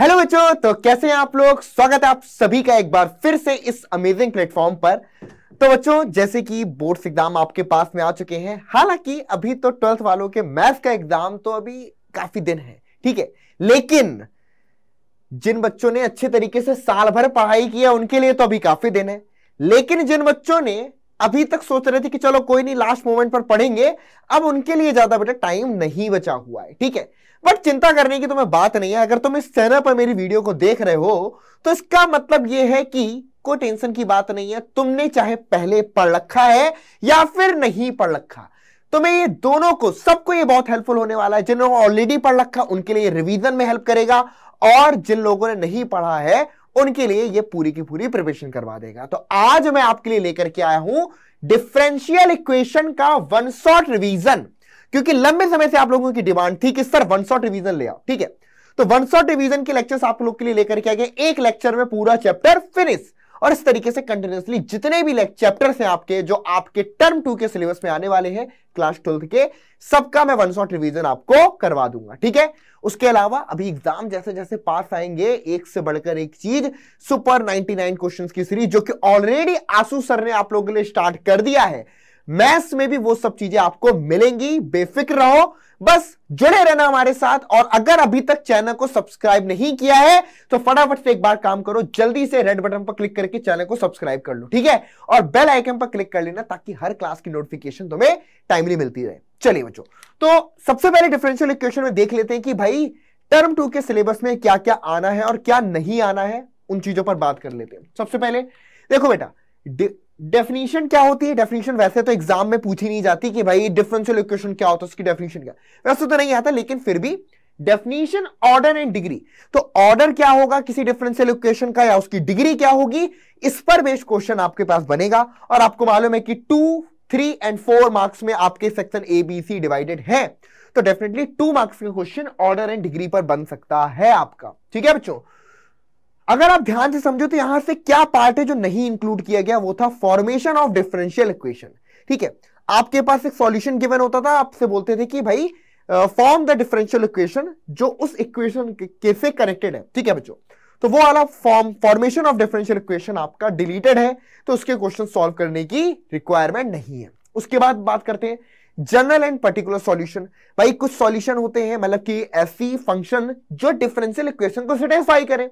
Hello बच्चों तो कैसे हैं आप लोग स्वागत है आप सभी का एक बार फिर से इस अमेजिंग प्लेटफॉर्म पर तो बच्चों जैसे कि बोर्ड्स एग्जाम आपके पास में आ चुके हैं हालांकि अभी तो ट्वेल्थ वालों के मैथ्स का एग्जाम तो अभी काफी दिन है ठीक है लेकिन जिन बच्चों ने अच्छे तरीके से साल भर पढ़ाई किया उनके लिए तो अभी काफी दिन है लेकिन जिन बच्चों ने अभी तक सोच रहे थे कि चलो कोई नहीं लास्ट मोमेंट पर पढ़ेंगे अब उनके लिए ज्यादा बेटा टाइम नहीं बचा हुआ है ठीक है बट चिंता करने की तुम्हें बात नहीं है अगर तुम इस चैनल पर मेरी वीडियो को देख रहे हो तो इसका मतलब यह है कि कोई टेंशन की बात नहीं है तुमने चाहे पहले पढ़ रखा है या फिर नहीं पढ़ रखा तो मैं ये दोनों को सबको ये बहुत हेल्पफुल होने वाला है जिन्होंने ऑलरेडी पढ़ रखा उनके लिए रिवीजन में हेल्प करेगा और जिन लोगों ने नहीं पढ़ा है उनके लिए ये पूरी की पूरी प्रिपरेशन करवा देगा तो आज मैं आपके लिए लेकर के आया हूं डिफरेंशियल इक्वेशन का वन शॉट रिवीजन क्योंकि लंबे समय से आप लोगों की डिमांड थी कि सर वन शॉट रिवीजन ले आओ ठीक है तो वन शॉट रिवीजन के लेक्चर्स आप लोग के लिए लेकर के आ गए एक लेक्चर में पूरा चैप्टर फिनिश और इस तरीके से कंटिन्यूसली जितने भी चैप्टर्स हैं आपके जो आपके टर्म टू के सिलेबस में आने वाले हैं क्लास ट्वेल्थ के सबका मैं वन शॉट रिवीजन आपको करवा दूंगा ठीक है उसके अलावा अभी एग्जाम जैसे जैसे पास आएंगे एक से बढ़कर एक चीज सुपर 99 क्वेश्चंस की सीरीज जो कि ऑलरेडी आसू सर ने आप लोगों के लिए स्टार्ट कर दिया है मैथ्स में भी वो सब चीजें आपको मिलेंगी बेफिक्र रहो बस जुड़े रहना हमारे साथ और अगर अभी तक चैनल को सब्सक्राइब नहीं किया है तो फटाफट से एक बार काम करो जल्दी से रेड बटन पर क्लिक करके चैनल को सब्सक्राइब कर लो ठीक है और बेल आइकन पर क्लिक कर लेना ताकि हर क्लास की नोटिफिकेशन तुम्हें टाइमली मिलती रहे चलिए बच्चों तो सबसे पहले डिफरेंशियल इक्वेशन में देख लेते हैं कि भाई टर्म टू के सिलेबस में क्या क्या आना है और क्या नहीं आना है उन चीजों पर बात कर लेते हैं सबसे पहले देखो बेटा डेफिनेशन क्या होती है डेफिनेशन वैसे तो एग्जाम में पूछी नहीं जाती कि भाई डिफरेंशियल इक्वेशन क्या होता है उसकी डेफिनेशन क्या वैसे तो नहीं आता लेकिन फिर भी डेफिनेशन ऑर्डर एंड डिग्री तो ऑर्डर क्या होगा किसी डिफरेंशियल इक्वेशन का या उसकी डिग्री क्या होगी इस पर बेस्ड क्वेश्चन आपके पास बनेगा और आपको मालूम है कि two three and four marks में आपके section A B C divided है तो डेफिनेटली टू मार्क्स का क्वेश्चन ऑर्डर एंड डिग्री पर बन सकता है आपका ठीक है बच्चों अगर आप ध्यान से समझो तो यहां से क्या पार्ट है जो नहीं इंक्लूड किया गया वो था फॉर्मेशन ऑफ डिफरेंशियल इक्वेशन ठीक है आपके पास एक सॉल्यूशन गिवन होता था आपसे बोलते थे कि भाई फॉर्म द डिफरेंशियल इक्वेशन जो उस इक्वेशन के से कनेक्टेड है ठीक है बच्चों तो वो वाला form formation of differential equation आपका डिलीटेड है तो उसके क्वेश्चन सॉल्व करने की रिक्वायरमेंट नहीं है उसके बाद बात करते हैं जनरल एंड पर्टिकुलर सॉल्यूशन भाई कुछ सॉल्यूशन होते हैं मतलब कि ऐसी फंक्शन जो डिफरेंशियल इक्वेशन को सेटिस्फाई करें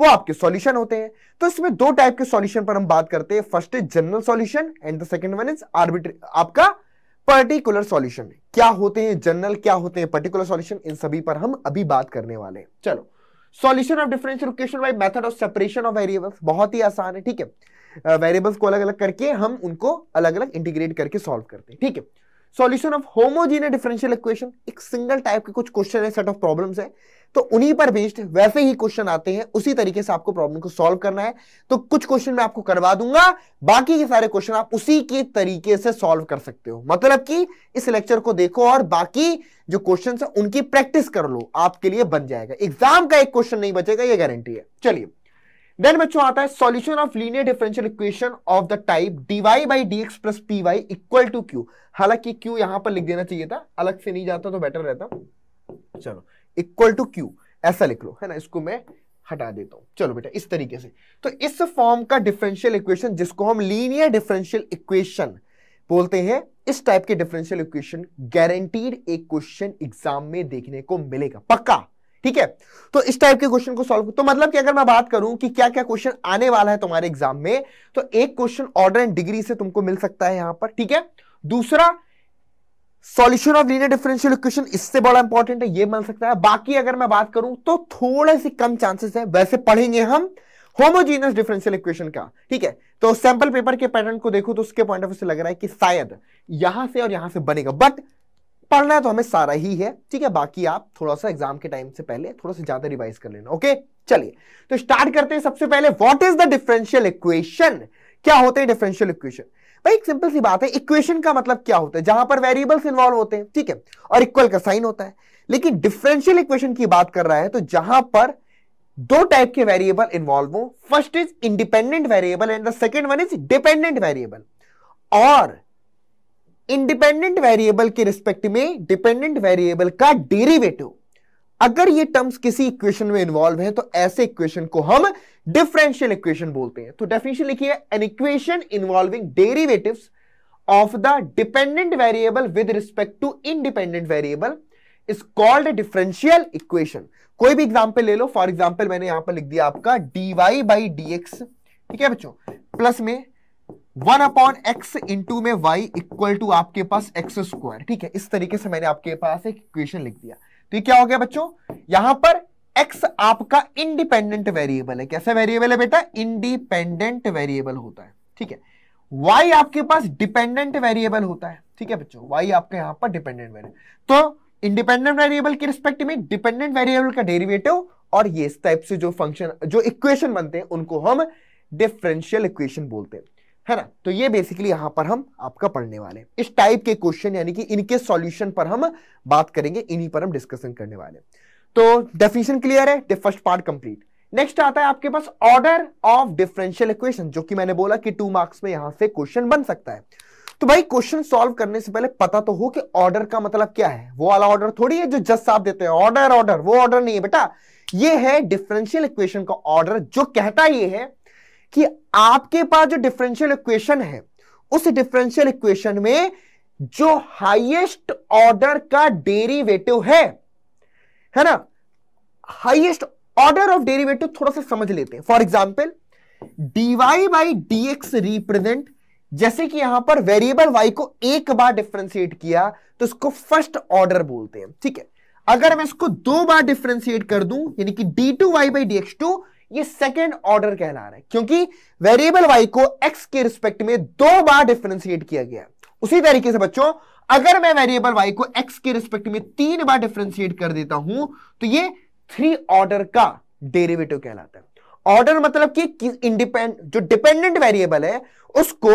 वो आपके सॉल्यूशन होते हैं तो इसमें दो टाइप के सॉल्यूशन पर हम बात करते हैं first is general solution and the second one is arbitrary आपका पर्टिकुलर सॉल्यूशन क्या होते हैं जनरल क्या होते हैं पर्टिकुलर सॉल्यूशन इन सभी पर हम अभी बात करने वाले हैं चलो solution of differential equation by method of separation of variables बहुत ही आसान है ठीक है वेरिएबल्स को अलग अलग करके हम उनको अलग अलग इंटीग्रेट करके सॉल्व करते हैं ठीक है solution of homogeneous differential equation एक सिंगल टाइप के कुछ क्वेश्चन है सेट ऑफ प्रॉब्लम्स है तो उन्हीं पर बेस्ड वैसे ही क्वेश्चन आते हैं उसी तरीके से आपको प्रॉब्लम को सॉल्व करना है तो कुछ क्वेश्चन मैं आपको करवा दूंगा बाकी के सारे क्वेश्चन आप उसी के तरीके से सॉल्व कर सकते हो मतलब कि इस लेक्चर को देखो और बाकी जो क्वेश्चन है उनकी प्रैक्टिस कर लो आपके लिए बन जाएगा एग्जाम का एक क्वेश्चन नहीं बचेगा यह गारंटी है चलिए देन बच्चों आता है solution of linear differential equation of the type d y by D x plus p y equal to q हालांकि क्यू यहां पर लिख देना चाहिए था अलग से नहीं जाता तो बेटर रहता चलो इक्वल टू क्यू ऐसा लिख लो है ना इसको मैं हटा देता हूं चलो बेटा इस तरीके से तो इस फॉर्म का डिफरेंशियल इक्वेशन जिसको हम लीनियर डिफरेंशियल इक्वेशन बोलते हैं इस टाइप के डिफरेंशियल इक्वेशन गारंटीड एक क्वेश्चन एग्जाम में देखने को मिलेगा पक्का ठीक है तो इस टाइप के क्वेश्चन को सॉल्व तो मतलब कि अगर मैं बात करूं कि क्या क्या क्वेश्चन आने वाला है तुम्हारे एग्जाम में तो एक क्वेश्चन ऑर्डर एंड डिग्री से तुमको मिल सकता है यहां पर ठीक है दूसरा solution of linear differential equation इससे बड़ा इंपॉर्टेंट है ये बन सकता है बाकी अगर मैं बात करूं तो थोड़े से कम चांसेस है वैसे पढ़ेंगे हम होमोजीनियस डिफरेंशियल इक्वेशन का ठीक है तो सैंपल पेपर के पैटर्न को देखो तो उसके पॉइंट ऑफ व्यू से लग रहा है कि शायद यहां से और यहां से बनेगा बट पढ़ना है तो हमें सारा ही है ठीक है बाकी आप थोड़ा सा एग्जाम के टाइम से पहले थोड़ा सा ज्यादा रिवाइज कर लेना ओके चलिए तो स्टार्ट करते हैं सबसे पहले what is the differential equation क्या होते हैं डिफरेंशियल इक्वेशन भाई एक सिंपल सी बात है इक्वेशन का मतलब क्या होता है जहां पर वेरिएबल्स इन्वॉल्व होते हैं ठीक है और इक्वल का साइन होता है लेकिन डिफरेंशियल इक्वेशन की बात कर रहा है तो जहां पर दो टाइप के वेरिएबल इन्वॉल्व हो first is independent variable and the second one is dependent variable और इंडिपेंडेंट वेरिएबल के रिस्पेक्ट में डिपेंडेंट वेरिएबल का डेरिवेटिव अगर ये टर्म्स किसी इक्वेशन में इन्वॉल्व हैं तो ऐसे इक्वेशन को हम डिफरेंशियल इक्वेशन बोलते हैं तो डेफिनेशन लिखिए an equation involving derivatives of the dependent variable with respect to independent variable is called differential equation कोई भी एग्जाम्पल ले लो फॉर एग्जाम्पल मैंने यहां पर लिख दिया आपका d Y by D x ठीक है बच्चों प्लस में वन अपॉन एक्स इंटू में वाई इक्वल टू आपके पास एक्स स्क्वायर ठीक है इस तरीके से मैंने आपके पास एक इक्वेशन लिख दिया तो ये क्या हो गया बच्चों यहां पर एक्स आपका इंडिपेंडेंट वेरिएबल है कैसा वेरिएबल है बेटा इंडिपेंडेंट वेरिएबल होता है ठीक है वाई आपके पास डिपेंडेंट वेरिएबल होता है ठीक है बच्चों वाई आपके यहां पर डिपेंडेंट वेरिएबल तो इंडिपेंडेंट वेरिएबल के रिस्पेक्ट में डिपेंडेंट वेरिएबल का डेरिवेटिव और ये इस टाइप से जो फंक्शन जो इक्वेशन बनते हैं उनको हम डिफरेंशियल इक्वेशन बोलते हैं है ना तो ये बेसिकली यहां पर हम आपका पढ़ने वाले इस टाइप के क्वेश्चन यानी कि इनके सॉल्यूशन पर हम बात करेंगे इन्हीं पर हम डिस्कशन करने वाले तो डेफिनेशन क्लियर है फर्स्ट पार्ट कंप्लीट नेक्स्ट आता है आपके पास ऑर्डर ऑफ डिफरेंशियल इक्वेशन जो कि मैंने बोला कि टू मार्क्स में यहां से क्वेश्चन बन सकता है तो भाई क्वेश्चन सॉल्व करने से पहले पता तो हो कि ऑर्डर का मतलब क्या है वो वाला ऑर्डर थोड़ी है जो जज साहब देते हैं ऑर्डर ऑर्डर वो ऑर्डर नहीं है बेटा ये है डिफरेंशियल इक्वेशन का ऑर्डर जो कहता ये है कि आपके पास जो डिफरेंशियल इक्वेशन है उस डिफरेंशियल इक्वेशन में जो हाईएस्ट ऑर्डर का डेरिवेटिव है है ना हाईएस्ट ऑर्डर ऑफ डेरिवेटिव थोड़ा सा समझ लेते हैं for example d y by D x represent जैसे कि यहां पर वेरिएबल वाई को एक बार डिफ्रेंशिएट किया तो इसको फर्स्ट ऑर्डर बोलते हैं ठीक है अगर मैं इसको दो बार डिफ्रेंशिएट कर दूं यानी कि d two Y by D x two ये सेकेंड ऑर्डर कहला रहा है क्योंकि वेरिएबल वाई को एक्स के रिस्पेक्ट में दो बार डिफ्रेंसिएट किया गया है उसी तरीके से बच्चों अगर मैं वेरिएबल वाई को एक्स के रिस्पेक्ट में तीन बार डिफ्रेंसिएट कर देता हूं तो ये थ्री ऑर्डर का डेरिवेटिव कहलाता है ऑर्डर मतलब कि इंडिपेंड जो डिपेंडेंट वेरिएबल है उसको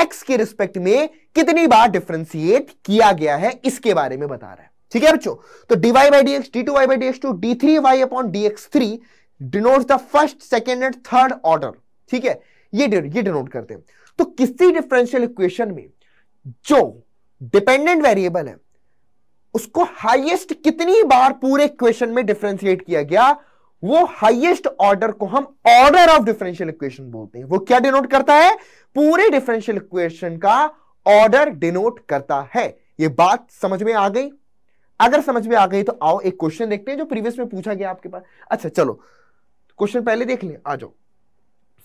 एक्स के रिस्पेक्ट में कितनी बार डिफ्रेंसिएट किया गया है इसके बारे में बता रहा है ठीक है बच्चों तो d Y by D x d two Y by D x two d three y upon D x three denote the first second and third order ठीक है ये ये डिनोट करते हैं तो किसी डिफरेंशियल इक्वेशन में जो डिपेंडेंट वेरिएबल है उसको हाईएस्ट कितनी बार पूरे इक्वेशन में डिफ्रेंशिएट किया गया वो हाईएस्ट ऑर्डर को हम ऑर्डर ऑफ डिफरेंशियल इक्वेशन बोलते हैं वो क्या डिनोट करता है पूरे डिफरेंशियल इक्वेशन का ऑर्डर डिनोट करता है ये बात समझ में आ गई अगर समझ में आ गई तो आओ एक क्वेश्चन देखते हैं जो प्रीवियस में पूछा गया आपके पास अच्छा चलो क्वेश्चन पहले देख ले आ जाओ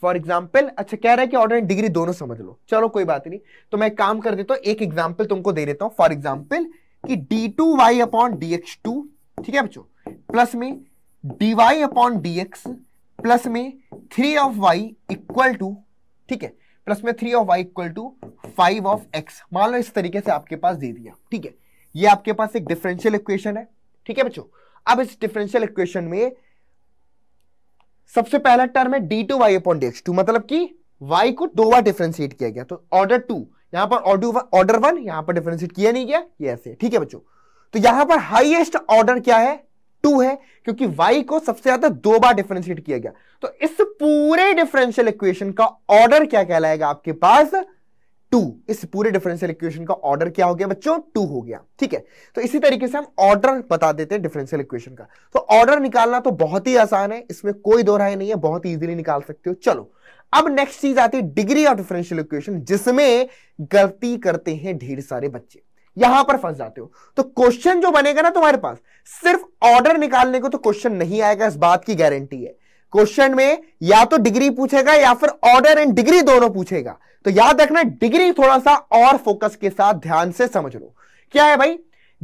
फॉर एग्जाम्पल अच्छा कह रहा है कि ऑर्डर एंड डिग्री दोनों समझ लो चलो कोई बात नहीं तो मैं काम कर देता हूं एक एग्जाम्पल तुमको दे देता हूं फॉर एग्जाम्पल कि d two Y upon D x two ठीक है बच्चों प्लस में d y upon D x plus में three of y equal to ठीक है प्लस में three of y equal to five of x मान लो इस तरीके से आपके पास दे दिया ठीक है ये आपके पास एक डिफरेंशियल इक्वेशन है ठीक है बच्चों अब इस डिफरेंशियल इक्वेशन में सबसे पहला टर्म है D two Y upon d two मतलब कि y को दो बार डिफ्रेंशिएट किया गया तो ऑर्डर टू यहां पर ऑर्डर वन यहां पर डिफ्रेंशिएट किया नहीं गया ये ऐसे ठीक है बच्चों तो यहां पर हाईएस्ट ऑर्डर क्या है टू है क्योंकि y को सबसे ज्यादा दो बार डिफ्रेंशिएट किया गया तो इस पूरे डिफरेंशियल इक्वेशन का ऑर्डर क्या कहलाएगा आपके पास टू इस पूरे डिफरेंशियल इक्वेशन का ऑर्डर क्या हो गया बच्चों टू हो गया ठीक है तो इसी तरीके से हम ऑर्डर बता देते हैं डिफरेंशियल इक्वेशन का तो ऑर्डर निकालना तो बहुत ही आसान है इसमें कोई दो राय नहीं है बहुत इजीली निकाल सकते हो चलो अब नेक्स्ट चीज आती है डिग्री ऑफ डिफरेंशियल इक्वेशन जिसमें गलती करते हैं ढेर सारे बच्चे यहां पर फंस जाते हो तो क्वेश्चन जो बनेगा ना तुम्हारे पास सिर्फ ऑर्डर निकालने को तो क्वेश्चन नहीं आएगा इस बात की गारंटी है क्वेश्चन में या तो डिग्री पूछेगा या फिर ऑर्डर एंड डिग्री दोनों पूछेगा तो याद रखना डिग्री थोड़ा सा और फोकस के साथ ध्यान से समझ लो क्या है भाई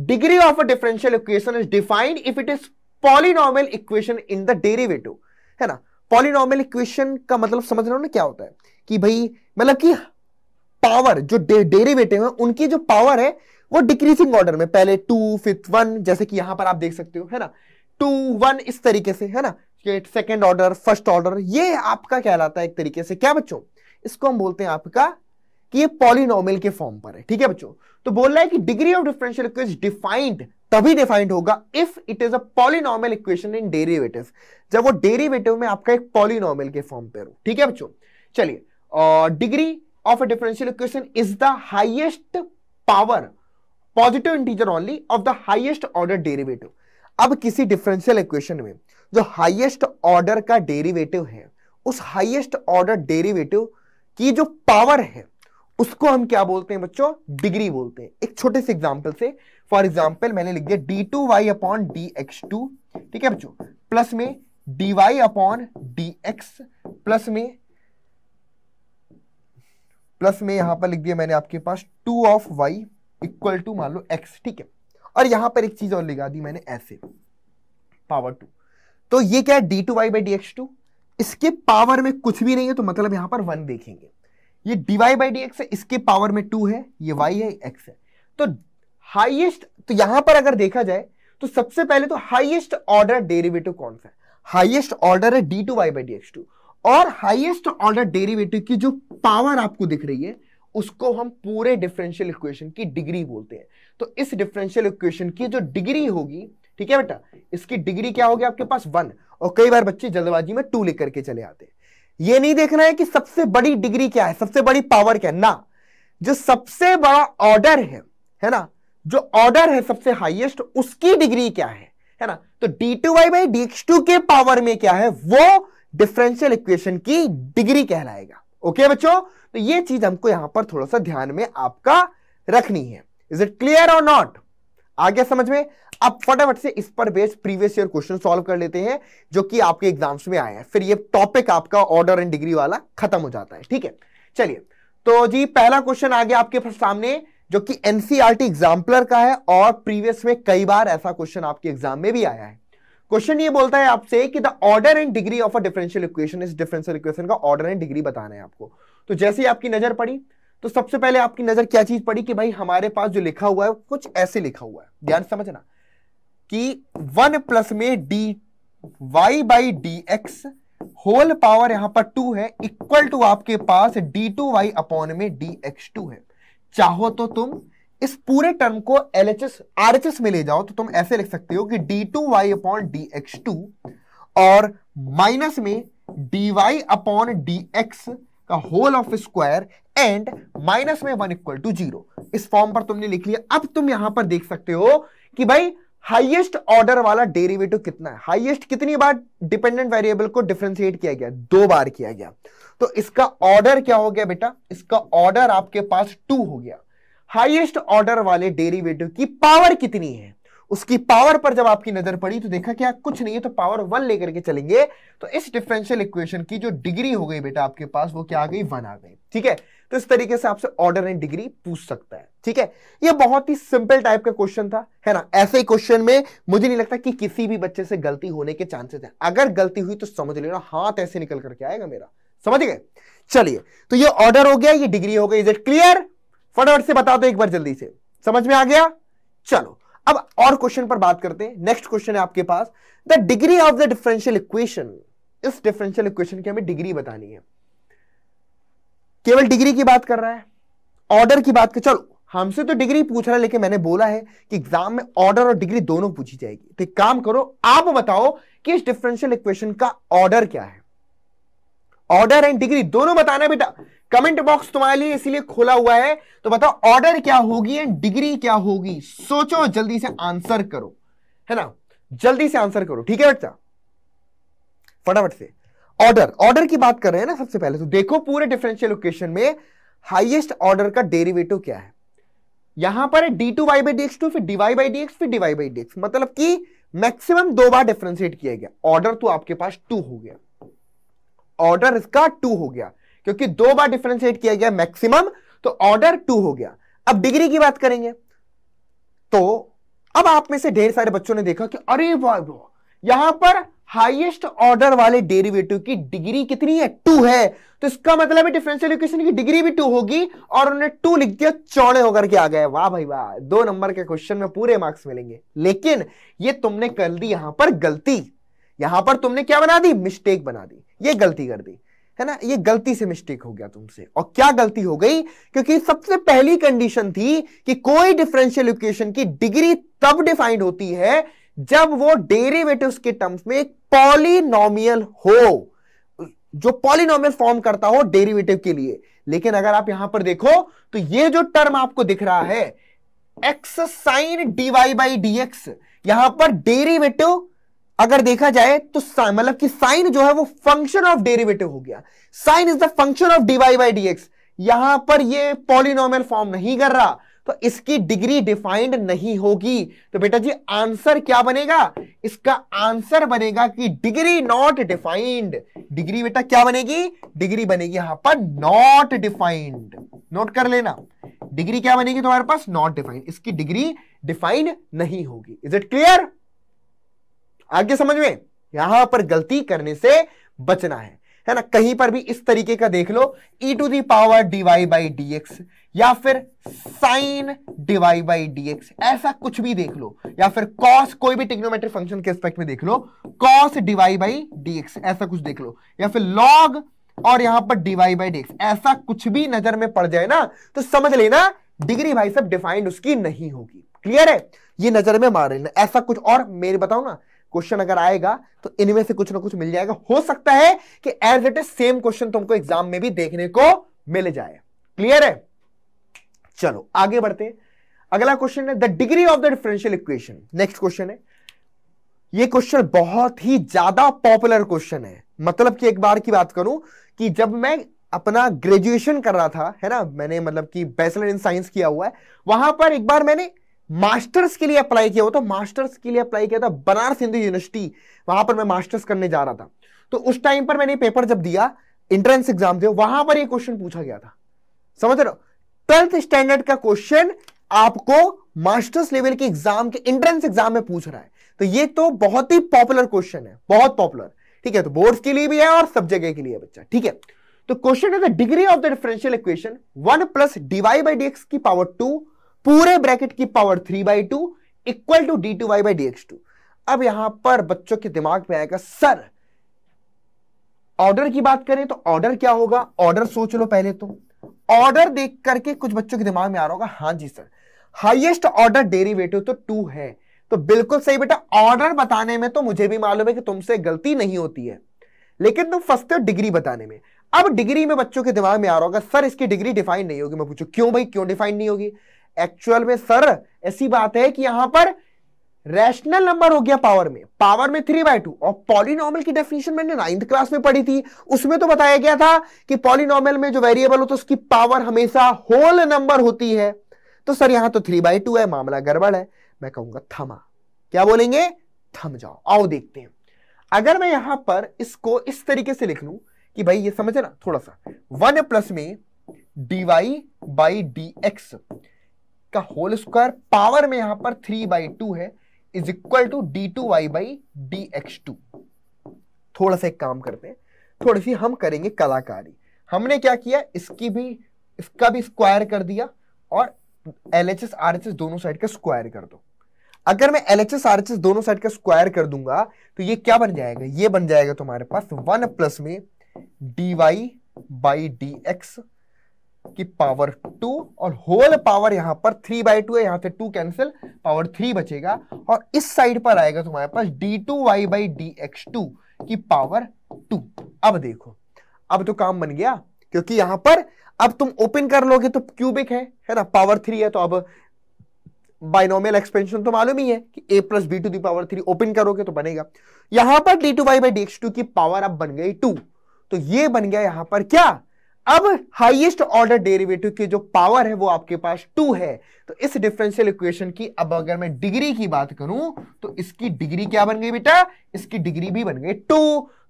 degree of a differential equation is defined if it is polynomial equation in the derivative है ना पॉलिनॉमल इक्वेशन का मतलब समझ रहे हो ना क्या होता है कि भाई मतलब कि पावर जो डे, डेरिवेटिव है उनकी जो पावर है वो डिक्रीजिंग ऑर्डर में पहले टू फिफ्थ वन जैसे कि यहां पर आप देख सकते हो है ना टू वन इस तरीके से है ना सेकेंड ऑर्डर फर्स्ट ऑर्डर ये आपका कहलाता है एक तरीके से क्या बच्चों इसको हम बोलते हैं आपका कि ये पॉलिनोमियल के फॉर्म पर है ठीक है बच्चों तो बोल रहा है कि degree of differential equation defined तभी डिफाइंड होगा if it is a polynomial equation in derivative जब वो डेरिवेटिव में आपका एक पॉलिनोमियल के फॉर्म पर हो ठीक है बच्चों चलिए degree of a differential equation is the highest power positive integer only of the highest order derivative अब किसी डिफरेंशियल इक्वेशन में जो हाइएस्ट ऑर्डर का डेरिवेटिव है उस हाइएस्ट ऑर्डर डेरिवेटिव कि जो पावर है उसको हम क्या बोलते हैं बच्चों डिग्री बोलते हैं एक छोटे से एग्जाम्पल से फॉर एग्जाम्पल मैंने लिख दिया d two Y upon D x two ठीक है बच्चों प्लस में d y upon D x plus में प्लस में यहां पर लिख दिया मैंने आपके पास two of y equal to मान लो एक्स ठीक है और यहां पर एक चीज और लिखा दी मैंने ऐसे पावर टू तो ये क्या है D two Y by D x two इसके पावर में कुछ भी नहीं है तो मतलब यहां पर वन देखेंगे ये डीवाई बाई डी एक्स है इसके पावर में टू है ये वाई है एक्स है तो हाइएस्ट तो यहां पर अगर देखा जाए तो सबसे पहले तो हाइएस्ट ऑर्डर डेरिवेटिव कौन सा है हाइएस्ट ऑर्डर है D two Y by D x two और हाइएस्ट ऑर्डर डेरिवेटिव की जो पावर आपको दिख रही है उसको हम पूरे डिफरेंशियल इक्वेशन की डिग्री बोलते हैं तो इस डिफरेंशियल इक्वेशन की जो डिग्री होगी ठीक है बेटा इसकी डिग्री क्या होगी आपके पास वन और कई बार बच्चे जल्दबाजी में टू लिख करके चले आते हैं ये नहीं देखना है कि सबसे बड़ी डिग्री क्या है सबसे बड़ी पावर क्या है ना जो सबसे बड़ा ऑर्डर है है ना जो ऑर्डर है सबसे हाईएस्ट उसकी डिग्री क्या है है ना तो d two Y by d two के पावर में क्या है वो डिफरेंशियल इक्वेशन की डिग्री कहलाएगा ओके बच्चों तो ये चीज हमको यहां पर थोड़ा सा ध्यान में आपका रखनी है इज इट क्लियर और नॉट आ गया समझ में अब फटाफट से इस पर based previous year question solve कर लेते हैं जो कि आपके एग्जाम्स में आए हैं फिर ये टॉपिक आपका ऑर्डर एंड डिग्री वाला खत्म हो जाता है ठीक है चलिए तो जी पहला क्वेश्चन आ गया आपके सामने जो कि एनसीआरटी एग्जाम्पलर e का है और प्रीवियस में कई बार ऐसा क्वेश्चन आपके एग्जाम में भी आया है क्वेश्चन ये बोलता है आपसे कि the order and degree of a differential equation इस डिफरेंशियल इक्वेशन का ऑर्डर एंड डिग्री बताना है आपको तो जैसे ही आपकी नजर पड़ी तो सबसे पहले आपकी नजर क्या चीज पड़ी कि भाई हमारे पास जो लिखा हुआ है कुछ ऐसे लिखा हुआ है ध्यान समझना कि वन प्लस में d Y by D x whole power यहां पर टू है इक्वल टू आपके पास डी टू वाई अपॉन में डी एक्स टू है चाहो तो तुम इस पूरे टर्म को L H S R H S में ले जाओ तो तुम ऐसे लिख सकते हो कि d two Y upon D x two और माइनस में d y upon D x whole of square and minus में वन इक्वल टू जीरो इस फॉर्म पर तुमने लिख लिया अब तुम यहां पर देख सकते हो कि भाई हाईएस्ट ऑर्डर वाला डेरिवेटिव कितना है हाईएस्ट कितनी बार डिपेंडेंट वेरिएबल को डिफ्रेंशिएट किया गया दो बार किया गया तो इसका ऑर्डर क्या हो गया बेटा इसका ऑर्डर आपके पास टू हो गया हाईएस्ट ऑर्डर वाले डेरिवेटिव की पावर कितनी है उसकी पावर पर जब आपकी नजर पड़ी तो देखा क्या कुछ नहीं है तो पावर वन लेकर के चलेंगे तो इस डिफरेंशियल इक्वेशन की जो डिग्री हो गई बेटा आपके पास वो क्या आ गई वन आ गई ठीक है तो इस तरीके से आपसे ऑर्डर एंड डिग्री पूछ सकता है ठीक है ये बहुत ही सिंपल टाइप का क्वेश्चन था है ना ऐसे ही क्वेश्चन में मुझे नहीं लगता कि किसी भी बच्चे से गलती होने के चांसेस है अगर गलती हुई तो समझ लेना हाथ ऐसे निकल करके आएगा मेरा समझ गए चलिए तो ये ऑर्डर हो गया ये डिग्री हो गई इज इट क्लियर फटाफट से बता दो एक बार जल्दी से समझ में आ गया चलो अब और क्वेश्चन पर बात करते हैं नेक्स्ट क्वेश्चन है आपके पास the degree of the differential equation इस डिफरेंशियल इक्वेशन की हमें डिग्री बतानी है केवल डिग्री की बात कर रहा है ऑर्डर की बात कर चलो हमसे तो डिग्री पूछ रहा है लेकिन मैंने बोला है कि एग्जाम में ऑर्डर और डिग्री दोनों पूछी जाएगी तो काम करो आप बताओ कि इस डिफरेंशियल इक्वेशन का ऑर्डर क्या है ऑर्डर एंड डिग्री दोनों बताना बेटा कमेंट बॉक्स तुम्हारे लिए इसीलिए खोला हुआ है तो बताओ ऑर्डर क्या होगी एंड डिग्री क्या होगी सोचो जल्दी से आंसर करो है ना जल्दी से आंसर करो ठीक है बच्चा फटाफट से ऑर्डर ऑर्डर की बात कर रहे हैं ना सबसे पहले तो देखो पूरे डिफरेंशियल इक्वेशन में हाईएस्ट ऑर्डर का डेरिवेटिव क्या है यहां पर d two Y by D x two फिर डीवाई बाई डी एक्स फिर डीवाई बाई डी एक्स मतलब कि मैक्सिमम दो बार डिफ्रेंशिएट किया गया ऑर्डर तो आपके पास टू हो गया ऑर्डर इसका टू हो गया क्योंकि दो बार डिफ्रेंशिएट किया गया मैक्सिमम तो ऑर्डर टू हो गया अब डिग्री की बात करेंगे तो अब आप में से ढेर सारे बच्चों ने देखा कि अरे वो यहां पर हाईएस्ट ऑर्डर वाले डेरिवेटिव की डिग्री कितनी है टू है तो इसका मतलब है डिफरेंशियल इक्वेशन की डिग्री भी टू होगी और उन्होंने टू लिख दिया चौड़े होकर के आ गए वाह भाई वाह दो नंबर के क्वेश्चन में पूरे मार्क्स मिलेंगे लेकिन ये तुमने कर दी यहां पर गलती यहां पर तुमने क्या बना दी मिस्टेक बना दी ये गलती कर दी है ना ये गलती से मिस्टेक हो गया तुमसे और क्या गलती हो गई क्योंकि सबसे पहली कंडीशन थी कि कोई डिफरेंशियल इक्वेशन की डिग्री तब डिफाइंड होती है जब वो डेरिवेटिव्स के टर्म्स में एक पॉलिनोमियल हो जो पॉलिनोमियल फॉर्म करता हो डेरिवेटिव के लिए लेकिन अगर आप यहां पर देखो तो ये जो टर्म आपको दिख रहा है x sine d y by D x यहां पर डेरिवेटिव अगर देखा जाए तो मतलब कि साइन जो है वो फंक्शन ऑफ डेरिवेटिव हो गया sine is the function of d y by D x यहां पर ये पॉलिनोमल फॉर्म नहीं कर रहा तो इसकी डिग्री डिफाइंड नहीं होगी तो बेटा जी आंसर क्या बनेगा इसका आंसर बनेगा कि डिग्री नॉट डिफाइंड डिग्री बेटा क्या बनेगी डिग्री बनेगी यहां पर नॉट डिफाइंड नोट कर लेना डिग्री क्या बनेगी तुम्हारे पास नॉट डिफाइंड इसकी डिग्री डिफाइंड नहीं होगी इज इट क्लियर आगे समझ में यहां पर गलती करने से बचना है है ना कहीं पर भी इस तरीके का देख लो e to the power d y by D x या फिर sine d y by D x ऐसा कुछ भी देख लो या फिर कॉस कोई भी टिग्नोमेट्रिक फंक्शन के एस्पेक्ट में देख लो cos d y by D x ऐसा कुछ देख लो या फिर लॉग और यहां पर डीवाई बाई डी एक्स ऐसा कुछ भी नजर में पड़ जाए ना तो समझ लेना डिग्री भाई सब डिफाइंड उसकी नहीं होगी क्लियर है ये नजर में मार लेना ऐसा कुछ और मेरे बताओ ना क्वेश्चन अगर आएगा तो इनमें से कुछ ना कुछ मिल जाएगा हो सकता है कि as it is same question तुमको एग्जाम में भी देखने को मिल जाए क्लियर है चलो आगे बढ़ते अगला क्वेश्चन है the degree of the differential equation next question है ये क्वेश्चन बहुत ही ज्यादा पॉपुलर क्वेश्चन है मतलब कि एक बार की बात करूं कि जब मैं अपना ग्रेजुएशन कर रहा था है ना मैंने मतलब कि बैचलर इन साइंस किया हुआ है वहां पर एक बार मैंने मास्टर्स के लिए अप्लाई किया हुआ था तो मास्टर्स के लिए अप्लाई किया था बनारस हिंदू यूनिवर्सिटी वहां पर मैं मास्टर्स करने जा रहा था तो उस टाइम पर मैंने पेपर जब दिया एंट्रेंस एग्जाम दिया वहां पर ये क्वेश्चन पूछा गया था समझ रहे हो ट्वेल्थ स्टैंडर्ड का क्वेश्चन आपको मास्टर्स लेवल के एग्जाम के एंट्रेंस एग्जाम में पूछ रहा है तो ये तो बहुत ही पॉपुलर क्वेश्चन है बहुत पॉपुलर ठीक है तो बोर्ड के लिए भी है और सब जगह के लिए बच्चा ठीक है तो क्वेश्चन है degree of the differential equation one plus d y by D x की पावर टू पूरे ब्रैकेट की power three by two equal to d two Y by D x two अब यहां पर बच्चों के दिमाग में आएगा सर ऑर्डर की बात करें तो ऑर्डर क्या होगा ऑर्डर सोच लो पहले तो ऑर्डर देख करके कुछ बच्चों के दिमाग में आ रहा होगा हाँ जी सर हाइएस्ट ऑर्डर डेरिवेटिव तो टू है तो बिल्कुल सही बेटा ऑर्डर बताने में तो मुझे भी मालूम है कि तुमसे गलती नहीं होती है लेकिन तुम फंसते हो डिग्री बताने में अब डिग्री में बच्चों के दिमाग में आ रहा होगा सर इसकी डिग्री डिफाइन नहीं होगी मैं पूछू क्यों भाई क्यों डिफाइन नहीं होगी एक्चुअल में सर ऐसी बात है कि यहां पर रैशनल नंबर हो गया पावर में पावर में थ्री बाय टू और पॉलिनॉमल की डेफिनेशन मैंने नाइन्थ क्लास में पढ़ी थी उसमें तो बताया गया था कि पॉलिनॉमल में जो वेरिएबल हो तो उसकी पावर हमेशा होल नंबर होती है तो सर यहां तो थ्री बाय टू है मामला गड़बड़ है मैं कहूंगा थमा क्या बोलेंगे थम जाओ आओ देखते हैं अगर मैं यहां पर इसको इस तरीके से लिख लू कि भाई ये समझे ना थोड़ा सा वन प्लस में d Y by D x का होल स्क्वायर पावर में यहां पर थ्री बाई टू है is equal to d two Y by D x two थोड़ा सा एक काम करते हैं थोड़ी सी हम करेंगे कलाकारी हमने क्या किया इसकी भी इसका भी स्क्वायर कर दिया और L H S R H S दोनों साइड का स्क्वायर कर दो अगर मैं L H S R H S दोनों साइड का स्क्वायर कर दूंगा तो ये क्या बन जाएगा ये बन जाएगा तुम्हारे पास वन प्लस में d Y by D x की पावर टू और होल पावर यहां पर थ्री बाई टू है यहां से टू कैंसिल पावर थ्री बचेगा और इस साइड पर आएगा तुम्हारे पास d two Y by D x two की पावर टू अब देखो अब तो काम बन गया क्योंकि यहां पर अब तुम ओपन कर लोगे तो क्यूबिक है है ना पावर थ्री है तो अब बाइनोमियल एक्सपेंशन तो मालूम ही है कि a plus b to the power three open करोगे तो बनेगा यहां पर d two Y by D x two की पावर अब बन गई टू तो ये बन गया यहां पर क्या अब हाईएस्ट ऑर्डर डेरिवेटिव की जो पावर है वो आपके पास टू है तो इस डिफरेंशियल इक्वेशन की अब अगर मैं डिग्री की बात करूं तो इसकी डिग्री क्या बन गई बेटा इसकी डिग्री भी बन गई टू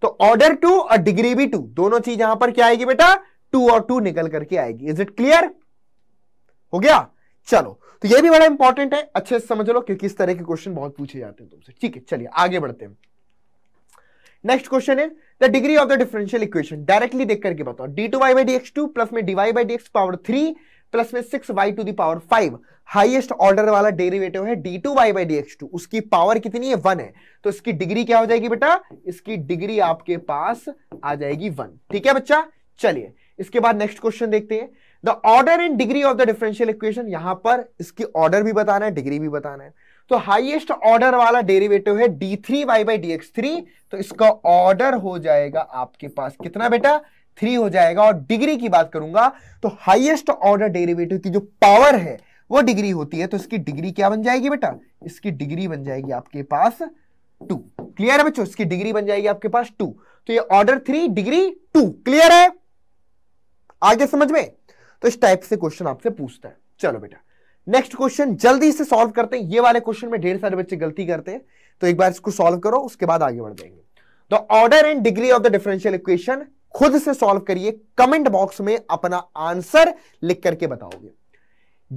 तो ऑर्डर टू और डिग्री भी टू दोनों चीज यहां पर क्या आएगी बेटा टू और टू निकल करके आएगी इज इट क्लियर हो गया चलो तो ये भी बड़ा इंपॉर्टेंट है अच्छे से समझ लो क्योंकि इस तरह के क्वेश्चन बहुत पूछे जाते हैं तुमसे ठीक है चलिए आगे बढ़ते हैं नेक्स्ट क्वेश्चन है the degree of the differential equation directly देख करके बताओ d two Y by D x two plus में d Y by D x power three plus में six y to the power five highest order वाला derivative है D two Y by D x two उसकी power कितनी है one है तो इसकी डिग्री क्या हो जाएगी बेटा इसकी डिग्री आपके पास आ जाएगी वन ठीक है बच्चा चलिए इसके बाद नेक्स्ट क्वेश्चन देखते हैं the order and degree of the differential equation यहां पर इसकी ऑर्डर भी बताना है डिग्री भी बताना है तो हाइएस्ट ऑर्डर वाला डेरिवेटिव है d three y by D x three तो इसका ऑर्डर हो जाएगा आपके पास कितना बेटा थ्री हो जाएगा और डिग्री की बात करूंगा तो हाइएस्ट ऑर्डर डेरिवेटिव की जो पावर है वो डिग्री होती है तो इसकी डिग्री क्या बन जाएगी बेटा इसकी डिग्री बन जाएगी आपके पास टू क्लियर है बच्चों इसकी डिग्री बन जाएगी आपके पास टू तो ये order three degree two clear है आगे समझ में तो इस टाइप से क्वेश्चन आपसे पूछता है चलो बेटा नेक्स्ट क्वेश्चन जल्दी से सॉल्व करते हैं ये वाले क्वेश्चन में ढेर सारे बच्चे गलती करते हैं तो एक बार इसको सॉल्व करो उसके बाद आगे बढ़ जाएंगे the order and degree of the differential equation खुद से सॉल्व करिए कमेंट बॉक्स में अपना आंसर लिख करके बताओगे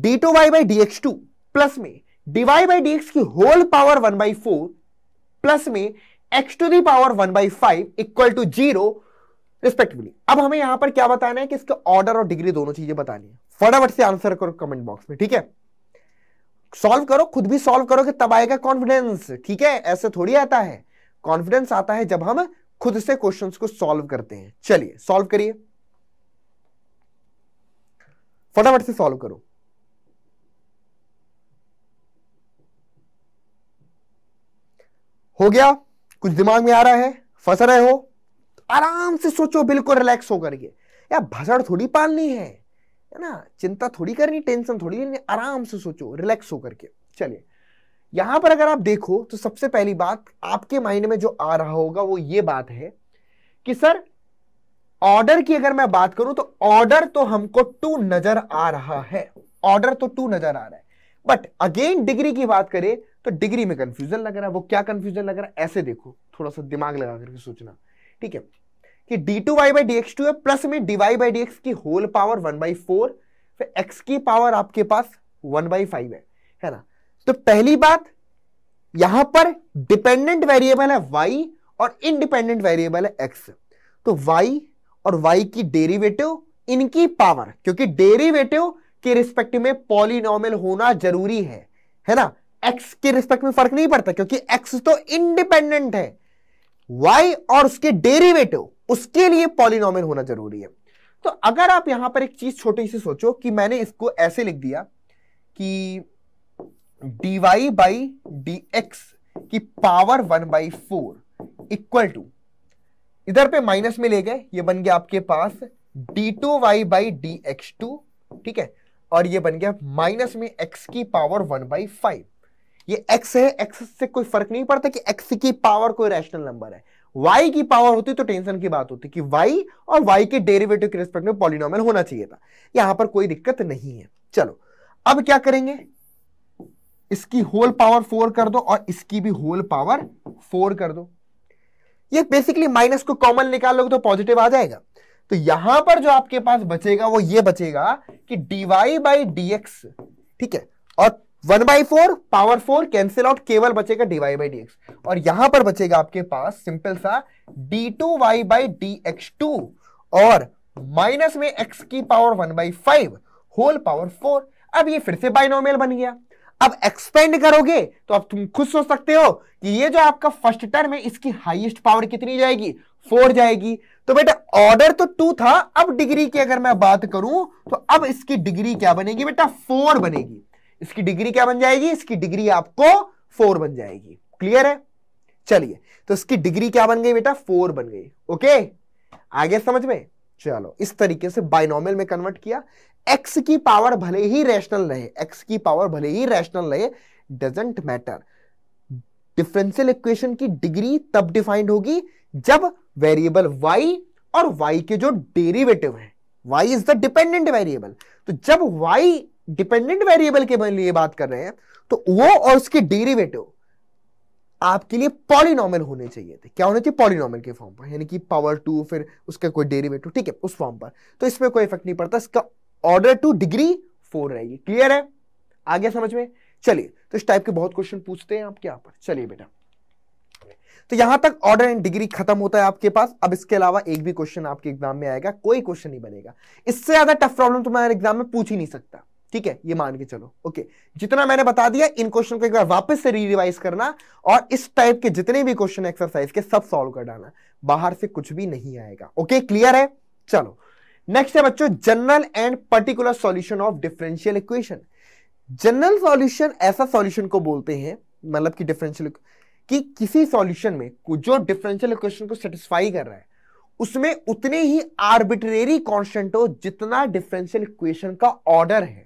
d two Y by D x two plus में डीवाई बाई डी एक्स की whole power one by four plus में x to the power one by five equal to zero respectively अब हमें यहां पर क्या बताना है कि इसके ऑर्डर और डिग्री दोनों चीजें बतानी है फटाफट से आंसर करो कमेंट बॉक्स में ठीक है सॉल्व करो खुद भी सॉल्व करोगे तब आएगा कॉन्फिडेंस ठीक है ऐसे थोड़ी आता है कॉन्फिडेंस आता है जब हम खुद से क्वेश्चंस को सॉल्व करते हैं चलिए सॉल्व करिए फटाफट से सॉल्व करो हो गया कुछ दिमाग में आ रहा है फंस रहे हो आराम से सोचो बिल्कुल रिलैक्स होकर के यार भसड़ थोड़ी पालनी है है ना चिंता थोड़ी करनी टेंशन थोड़ी लेनी आराम से सोचो रिलैक्स होकर के चलिए यहां पर अगर आप देखो तो सबसे पहली बात आपके माइंड में जो आ रहा होगा वो ये बात है कि सर ऑर्डर की अगर मैं बात करूं तो ऑर्डर तो हमको टू नजर आ रहा है ऑर्डर तो टू नजर आ रहा है बट अगेन डिग्री की बात करें तो डिग्री में कंफ्यूजन लग रहा है वो क्या कंफ्यूजन लग रहा है ऐसे देखो थोड़ा सा दिमाग लगा करके सोचना ठीक है कि d two Y by D x two है प्लस में डीवाई बाई डी एक्स की whole power one by four फिर एक्स की पावर आपके पास वन बाई फाइव है है ना तो पहली बात यहां पर डिपेंडेंट वेरिएबल है वाई और इनडिपेंडेंट वेरिएबल है एक्स तो वाई और वाई की डेरिवेटिव इनकी पावर क्योंकि डेरिवेटिव के रिस्पेक्ट में पॉलिनॉमल होना जरूरी है है ना एक्स के रिस्पेक्ट में फर्क नहीं पड़ता क्योंकि एक्स तो इंडिपेंडेंट है वाई और उसके डेरिवेटिव उसके लिए पॉलिनोमियल होना जरूरी है तो अगर आप यहां पर एक चीज छोटी सी सोचो कि मैंने इसको ऐसे लिख दिया कि d Y by D x की power one by four equal to इधर पे माइनस में ले गए ये बन गया आपके पास d two Y by D x two ठीक है और ये बन गया माइनस में एक्स की पावर वन बाई फाइव ये एक्स है एक्स से कोई फर्क नहीं पड़ता कि एक्स की पावर कोई रैशनल नंबर है y की पावर होती तो टेंशन की बात होती कि y और y के डेरिवेटिव के रिस्पेक्ट में पॉलिनोमियल होना चाहिए था यहां पर कोई दिक्कत नहीं है चलो अब क्या करेंगे इसकी होल पावर फोर कर दो और इसकी भी होल पावर फोर कर दो ये बेसिकली माइनस को कॉमन निकाल लोगे तो पॉजिटिव आ जाएगा तो यहां पर जो आपके पास बचेगा वो ये बचेगा कि dy बाई डी ठीक है और one by four power four cancel out केवल बचेगा d Y by D x और यहां पर बचेगा आपके पास सिंपल सा d two Y by D x two और माइनस में एक्स की power one by five whole power four अब ये फिर से बाइनोमियल बन गया अब एक्सपेंड करोगे तो अब तुम खुद सोच सकते हो कि ये जो आपका फर्स्ट टर्म है इसकी हाईएस्ट पावर कितनी जाएगी फोर जाएगी तो बेटा ऑर्डर तो टू था अब डिग्री की अगर मैं बात करूं तो अब इसकी डिग्री क्या बनेगी बेटा फोर बनेगी इसकी डिग्री क्या बन जाएगी इसकी डिग्री आपको फोर बन जाएगी क्लियर है चलिए तो इसकी डिग्री क्या बन गई बेटा फोर बन गई ओके आगे समझ में चलो इस तरीके से बाइनोमियल में कन्वर्ट किया एक्स की पावर भले ही रैशनल रहे एक्स की पावर भले ही रैशनल रहे डजेंट मैटर डिफरेंशियल इक्वेशन की डिग्री तब डिफाइंड होगी जब वेरिएबल वाई और वाई के जो डेरिवेटिव है y is the dependent variable तो जब वाई डिपेंडेंट वेरिएबल के लिए बात कर रहे हैं तो वो और उसके डेरिवेटिव आपके लिए पॉलिनॉमल होने चाहिए थे क्या होने चाहिए पॉलिनॉमल के फॉर्म पर यानी कि पावर टू फिर उसका कोई डेरिवेटिव ठीक है उस फॉर्म पर तो इसमें कोई इफेक्ट नहीं पड़ता इसका ऑर्डर टू डिग्री फोर रहेगी क्लियर है आ गया समझ में चलिए तो इस टाइप के बहुत क्वेश्चन पूछते हैं आपके यहां पर चलिए बेटा तो यहां तक ऑर्डर एंड डिग्री खत्म होता है आपके पास अब इसके अलावा एक भी क्वेश्चन आपके एग्जाम में आएगा कोई क्वेश्चन नहीं बनेगा इससे ज्यादा टफ प्रॉब्लम तो मैं एग्जाम में पूछ ही नहीं सकता ठीक है ये मान के चलो ओके जितना मैंने बता दिया इन क्वेश्चन को एक बार वापस से री रिवाइज करना और इस टाइप के जितने भी क्वेश्चन एक्सरसाइज के सब सॉल्व कर डालना बाहर से कुछ भी नहीं आएगा ओके क्लियर है चलो नेक्स्ट है बच्चों general and particular solution of differential equation general solution ऐसा सॉल्यूशन को बोलते हैं मतलब कि डिफरेंशियल कि किसी सॉल्यूशन में जो डिफरेंशियल इक्वेशन को सेटिस्फाई कर रहा है उसमें उतने ही आर्बिट्रेरी कॉन्स्टेंट हो जितना डिफरेंशियल इक्वेशन का ऑर्डर है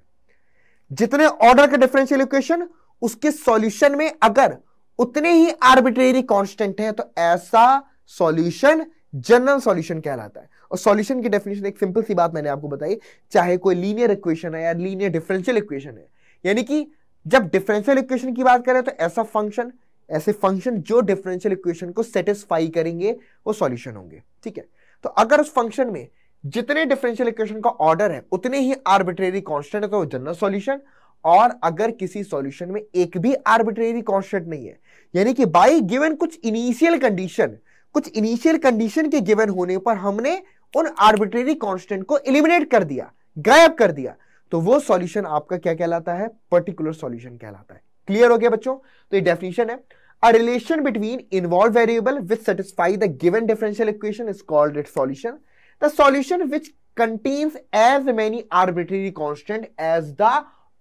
जितने ऑर्डर के डिफरेंशियल इक्वेशन उसके सॉल्यूशन में अगर उतने ही आर्बिट्रेरी कांस्टेंट है तो ऐसा सॉल्यूशन जनरल सॉल्यूशन कहलाता है और सॉल्यूशन की डेफिनेशन एक सिंपल सी बात मैंने आपको बताई चाहे कोई लीनियर इक्वेशन है या लीनियर डिफरेंशियल इक्वेशन है यानी कि जब डिफरेंशियल इक्वेशन की बात करें तो ऐसा फंक्शन ऐसे फंक्शन जो डिफरेंशियल इक्वेशन को सेटिस्फाई करेंगे वो सॉल्यूशन होंगे ठीक है तो अगर उस फंक्शन में जितने डिफरेंशियल इक्वेशन का ऑर्डर है उतने ही आर्बिट्रेरी कांस्टेंट है तो जनरल सॉल्यूशन और अगर किसी सॉल्यूशन में एक भी आर्बिट्रेरी कांस्टेंट नहीं है यानी कि बाय गिवन कुछ इनिशियल कंडीशन कुछ इनिशियल कंडीशन के गिवन होने पर हमने उन आर्बिट्रेरी कांस्टेंट को इलिमिनेट कर दिया गायब कर दिया तो वो सॉल्यूशन आपका क्या कहलाता है पर्टिकुलर सॉल्यूशन कहलाता है क्लियर हो गया बच्चों तो ये डेफिनेशन है a relation between involve variable which satisfy the given differential equation is called it solution the solution which contains as many arbitrary constant as the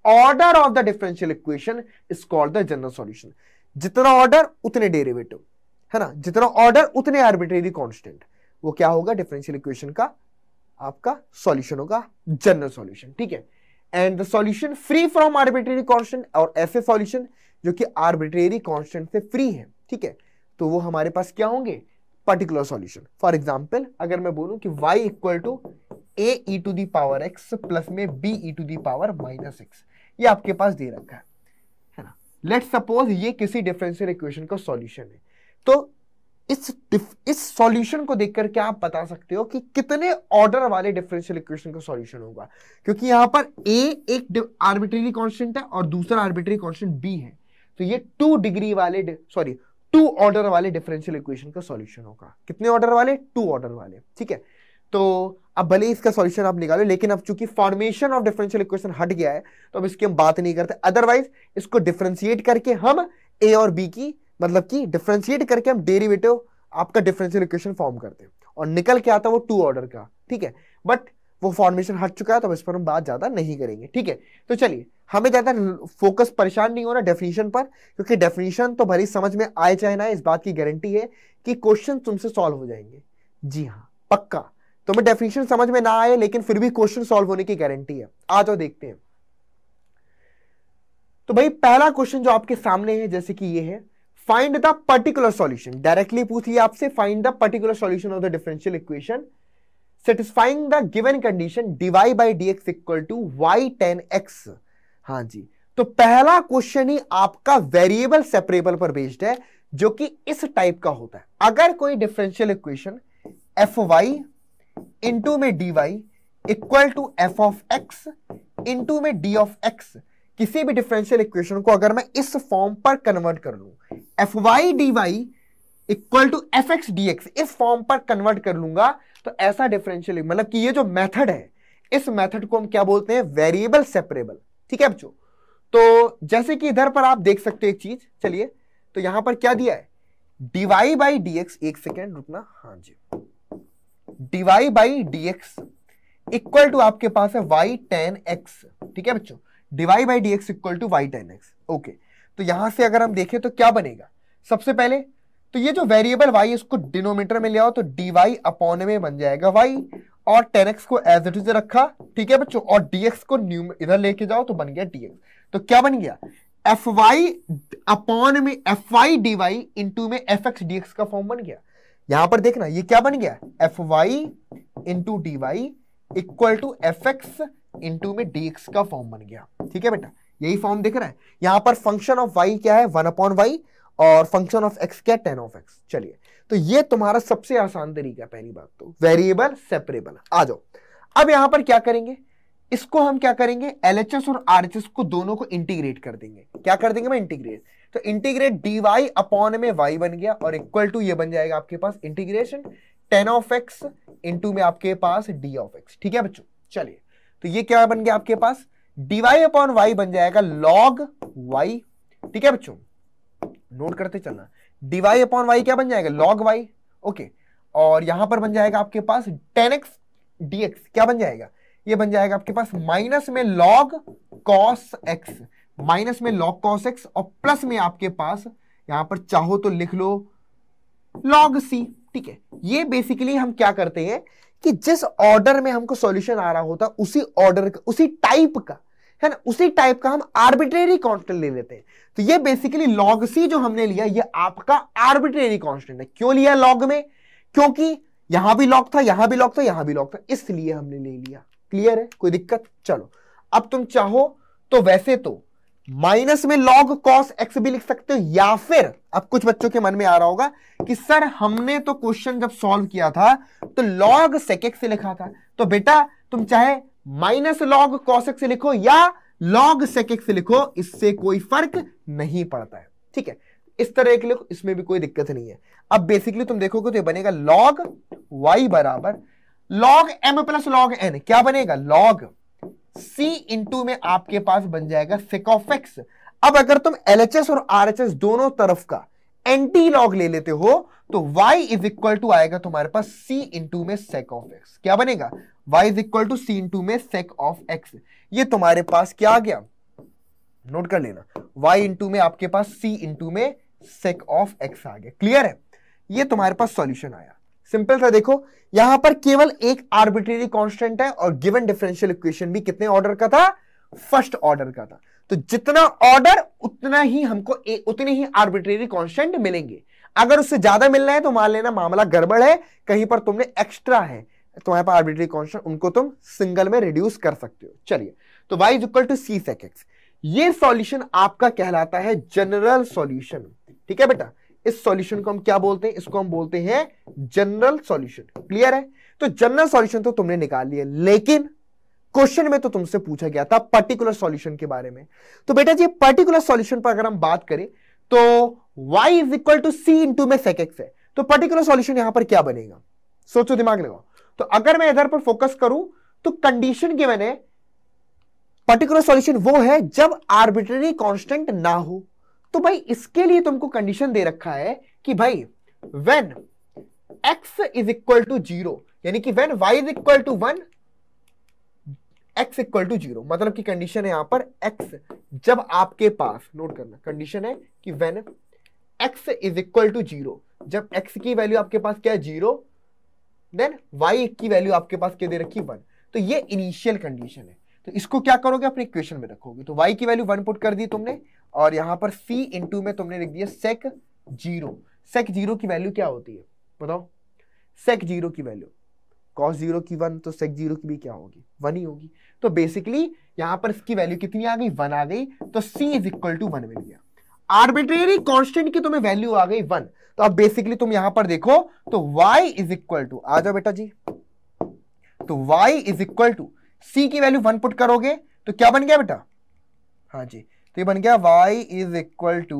order of the differential equation is called the general solution जितना order उतने derivative है ना जितना order उतने arbitrary constant वो क्या होगा differential equation का आपका सॉल्यूशन होगा जनरल सॉल्यूशन ठीक है and the solution free from arbitrary constant और ऐसे सॉल्यूशन जो कि आर्बिट्रेरी कॉन्स्टेंट से फ्री है ठीक है तो वो हमारे पास क्या होंगे पर्टिकुलर सॉल्यूशन फॉर एग्जांपल अगर मैं बोलूं कि y equal to a to the power x plus में b e to the power minus x ये आपके पास दे रखा है है ना लेट सपोज ये किसी डिफरेंशियल इक्वेशन का सॉल्यूशन है तो इस इस सॉल्यूशन को देखकर क्या आप बता सकते हो कि कितने ऑर्डर वाले डिफरेंशियल इक्वेशन का सॉल्यूशन होगा क्योंकि यहां पर ए एक आर्बिट्रेरी कांस्टेंट है और दूसरा आर्बिट्रेरी कांस्टेंट बी है तो ये टू डिग्री वाले सॉरी टू ऑर्डर वाले डिफरेंशियल इक्वेशन का सॉल्यूशन होगा कितने ऑर्डर वाले टू ऑर्डर वाले ठीक है तो अब भले इसका सॉल्यूशन आप निकालो लेकिन अब चूंकि फॉर्मेशन ऑफ डिफरेंशियल इक्वेशन हट गया है तो अब इसकी हम बात नहीं करते अदरवाइज इसको डिफ्रेंशिएट करके हम ए और बी की मतलब कि डिफ्रेंशिएट करके हम डेरिवेटिव आपका डिफरेंशियल इक्वेशन फॉर्म करते हैं और निकल के आता है वो टू ऑर्डर का ठीक है बट वो फॉर्मेशन हट चुका है तो इस पर हम बात ज़्यादा नहीं करेंगे ठीक है तो चलिए हमें ज़्यादा फोकस परेशान नहीं होना डेफिनेशन पर क्योंकि डेफिनेशन तो भरी समझ में आए चाहे ना इस बात की गारंटी है कि क्वेश्चन तुमसे सॉल्व हो जाएंगे जी हाँ पक्का तुम्हें डेफिनेशन समझ में ना आए लेकिन फिर भी क्वेश्चन सॉल्व होने की गारंटी है आ जाओ देखते हैं तो भाई पहला क्वेश्चन जो आपके सामने है जैसे कि ये है find the particular solution directly पूछ लिया आपसे find the particular solution of the differential equation the given condition d y by D x equal to y ten x हाँ जी तो पहला क्वेश्चन ही आपका वेरिएबल सेपरेबल पर बेस्ड है जो कि इस टाइप का होता है अगर कोई differential equation f y into में d y equal to f of x into में डी ऑफ एक्स किसी भी डिफरेंशियल इक्वेशन को अगर मैं इस फॉर्म पर कन्वर्ट कर लू f y d y equal to f x D x इस फॉर्म पर कन्वर्ट कर लूंगा तो ऐसा डिफरेंशियल मतलब कि ये जो मेथड है इस मेथड को हम क्या बोलते हैं वेरिएबल सेपरेबल ठीक है बच्चों तो जैसे कि इधर पर आप देख सकते हो एक चीज चलिए तो यहां पर क्या दिया है डीवाई बाई डी एक्स एक सेकेंड रुकना हाँ जी dy by D x equal to आपके पास है वाई टेन एक्स ठीक है बच्चों dy by D x equal to y ten x okay तो यहां से अगर हम देखें तो क्या बनेगा सबसे पहले तो ये जो वेरिएबल वाई इसको डिनोमीटर में ले आओ तो डी अपॉन में बन जाएगा वाई और टेन एक्स को एज इट इज रखा ठीक है बच्चों और डीएक्स को न्यू इधर लेके जाओ तो बन गया डीएक्स तो क्या बन गया एफ वाई अपॉन में f y d y into में एफ एक्स डीएक्स का फॉर्म बन गया यहां पर देखना ये क्या बन गया f y into d y equal to f x into में डीएक्स का फॉर्म बन गया ठीक है बेटा यही फॉर्म देख रहा है यहां पर फंक्शन ऑफ वाई क्या है वन अपॉन वाई और फंक्शन ऑफ एक्स क्या टेन ऑफ एक्स चलिए तो ये तुम्हारा सबसे आसान तरीका पहली बात तो वेरिएबल सेपरेबल आ जाओ अब यहां पर क्या करेंगे इसको हम क्या करेंगे एलएचएस और आरएचएस को दोनों को इंटीग्रेट कर देंगे क्या कर देंगे मैं इंटीग्रेट तो इंटीग्रेट डी वाई अपॉन में वाई बन गया और इक्वल टू ये बन जाएगा आपके पास integration tan of x into में आपके पास डी ऑफ एक्स ठीक है बच्चों चलिए तो ये क्या बन गया आपके पास डीवाई अपॉन वाई बन जाएगा लॉग वाई ठीक है बच्चों नोट करते चलना डी वाई अपॉन वाई क्या बन जाएगा लॉग वाई ओके और यहां पर बन जाएगा आपके पास टेन एक्स डीएक्स क्या बन जाएगा ये बन जाएगा आपके पास माइनस में लॉग कॉस एक्स माइनस में लॉग कॉस एक्स और प्लस में आपके पास यहां पर चाहो तो लिख लो लॉग सी ठीक है ये बेसिकली हम क्या करते हैं कि जिस ऑर्डर में हमको सॉल्यूशन आ रहा होता उसी ऑर्डर का उसी टाइप का है ना उसी टाइप का हम आर्बिट्रेरी कांस्टेंट ले लेते हैं तो ये बेसिकली लॉग सी जो हमने लिया ये आपका आर्बिट्रेरी कांस्टेंट है क्यों लिया लॉग में क्योंकि यहां भी लॉग था यहां भी लॉग था यहां भी लॉग था इसलिए हमने ले लिया क्लियर है कोई दिक्कत चलो अब तुम चाहो तो वैसे तो माइनस में लॉग कॉस एक्स भी लिख सकते हो या फिर अब कुछ बच्चों के मन में आ रहा होगा कि सर हमने तो क्वेश्चन जब सॉल्व किया था तो लॉग सेक एक्स से लिखा था तो बेटा तुम चाहे माइनस लॉग कॉसेक से लिखो या लॉग सेकेक से लिखो इससे कोई फर्क नहीं पड़ता है ठीक है इस तरह के लिखो इसमें भी कोई दिक्कत नहीं है अब बेसिकली तुम देखोगे तो ये बनेगा लॉग वाई बराबर log m plus log n क्या बनेगा लॉग सी इंटू में आपके पास बन जाएगा सिकॉफेक्स अब अगर तुम एल और आर दोनों तरफ का एंटी लॉग ले लेते हो तो y इज इक्वल टू आएगा तुम्हारे पास c इंटू में सेक ऑफ एक्स क्या बनेगा y is equal to c in to में sec of x ये तुम्हारे पास क्या आ गया नोट कर लेना y इंटू में आपके पास c इंटू में sec of x आ गया क्लियर है ये तुम्हारे पास सॉल्यूशन आया सिंपल सा देखो यहां पर केवल एक आर्बिट्रेरी कांस्टेंट है और गिवन डिफरेंशियल इक्वेशन भी कितने ऑर्डर का था फर्स्ट ऑर्डर का था तो जितना ऑर्डर उतना ही हमको ए, उतने ही आर्बिट्रेरी कांस्टेंट मिलेंगे अगर उससे ज्यादा मिलना है तो मान लेना मामला गड़बड़ है कहीं पर तुमने एक्स्ट्रा है तुम्हारे पास आर्बिट्री कॉन्स्टेंट उनको तुम सिंगल में रिड्यूस कर सकते हो चलिए तो y is equal to c sec x ये सॉल्यूशन आपका कहलाता है जनरल सॉल्यूशन ठीक है बेटा इस सॉल्यूशन को हम क्या बोलते हैं इसको हम बोलते हैं जनरल सॉल्यूशन क्लियर है तो जनरल सॉल्यूशन तो तुमने निकाल लिया लेकिन क्वेश्चन में तो तुमसे पूछा गया था पर्टिकुलर सॉल्यूशन के बारे में तो बेटा जी पर्टिकुलर सॉल्यूशन पर अगर हम बात करें तो y is equal to c into में सेकेक्स है तो पर्टिकुलर सॉल्यूशन यहां पर क्या बनेगा सोचो दिमाग लगाओ तो अगर मैं इधर पर फोकस करूं तो कंडीशन गिवन है पर्टिकुलर सॉल्यूशन वो है जब आर्बिट्ररी कांस्टेंट ना हो तो भाई इसके लिए तुमको कंडीशन दे रखा है कि भाई when x is equal to zero यानी कि when y is equal to one x equal to zero मतलब की कंडीशन है यहां पर एक्स जब आपके पास नोट करना कंडीशन है कि when x is equal to zero जब एक्स की वैल्यू आपके पास क्या है जीरो देन वाई की वैल्यू आपके पास क्या दे रखी वन तो ये इनिशियल कंडीशन है तो इसको क्या करोगे अपने इक्वेशन में रखोगे तो वाई की वैल्यू वन पुट कर दी तुमने और यहां पर सी इंटू में तुमने लिख दिया सेक जीरो सेक जीरो की वैल्यू क्या होती है बताओ सेक जीरो की वैल्यू कॉस जीरो की वन तो सेक जीरो की भी क्या होगी वन ही होगी तो बेसिकली यहां पर इसकी वैल्यू कितनी आ गई वन आ गई तो c is equal to one मिल गया आर्बिट्रेरी कॉन्स्टेंट की तुम्हें वैल्यू आ गई वन तो अब बेसिकली तुम यहां पर देखो तो y इज इक्वल टू आ जाओ बेटा जी तो y is equal to c की वैल्यू वन पुट करोगे तो क्या बन गया बेटा हाँ जी तो ये बन गया y इज इक्वल टू